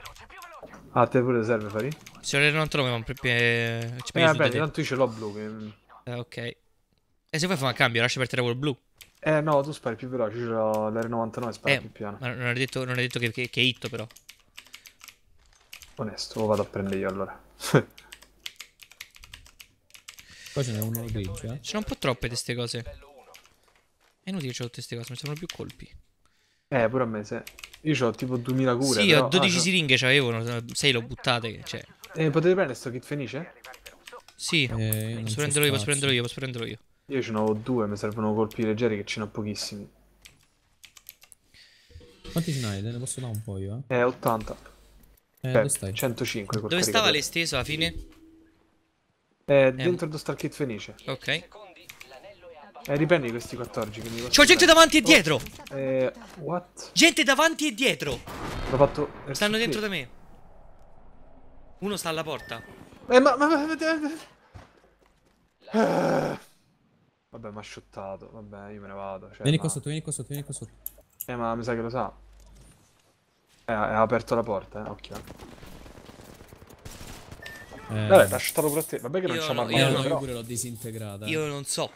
Ah, te pure serve, Fari? Se non te lo per più... Eh, eh vabbè, tanto io ce l'ho blu. Che... Eh, ok. E eh, se vuoi fare un cambio, lascia per terra col blu. Eh, no, tu spari più veloce, ce l'R99 spara eh, più piano. Ma non hai detto, non hai detto che, che, che hit, però. Onesto, lo vado a prendere io allora. Poi ce n'è uno grigio. Eh? Ce n'è un po' troppe di queste cose. È inutile che ho tutte queste cose, mi servono più colpi. Eh, pure a me se... Io ho tipo 2000 cure. Sì, però... ho 12 ah, siringhe, c'avevano, cioè, 6 l'ho buttate. Cioè. Eh, potete prendere sto kit fenice? Sì, eh, posso prenderlo io, posso prenderlo io, posso prenderlo io. Io ce ne ho due, mi servono colpi leggeri che ce ne ho pochissimi. Quanti ce n'hai? Ne posso dare un po' io? Eh, eh 80. Eh, Beh, dove stai? 105. Dove caricatore. stava l'esteso alla fine? Eh, eh. dentro eh. dove sta kit fenice. Ok. Eh, riprendi questi 14 C'ho gente davanti e oh, dietro! Oh, eh, what? Gente davanti e dietro! L'ho fatto... Stanno dentro da me. Uno sta alla porta. Eh, ma... ma, ma, ma... Vabbè, mi ha shottato. Vabbè, io me ne vado. Cioè, vieni ma... qua sotto, vieni qua sotto, vieni qua sotto. Eh, ma mi sa che lo sa. Eh, ha aperto la porta, eh. Occhio. Eh. eh. Vabbè, ti ha shottato pure a te. Vabbè che io non c'è no, mai... Io, no, però... io pure l'ho disintegrata. Eh. Io non so.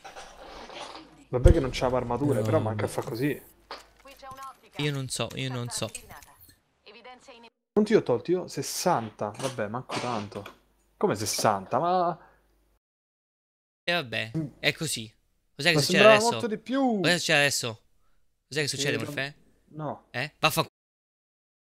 Vabbè che non c'ha l'armatura, no, però manca a fa così. Io non so, io non so. Quanti ho tolti io? 60. Vabbè, manco tanto. Come 60? Ma... E eh, vabbè, mm. è così. Cos'è che succede adesso? molto di più. Cos'è che succede adesso? Cos'è che succede, Morfè? No. Eh? Vaffanculo.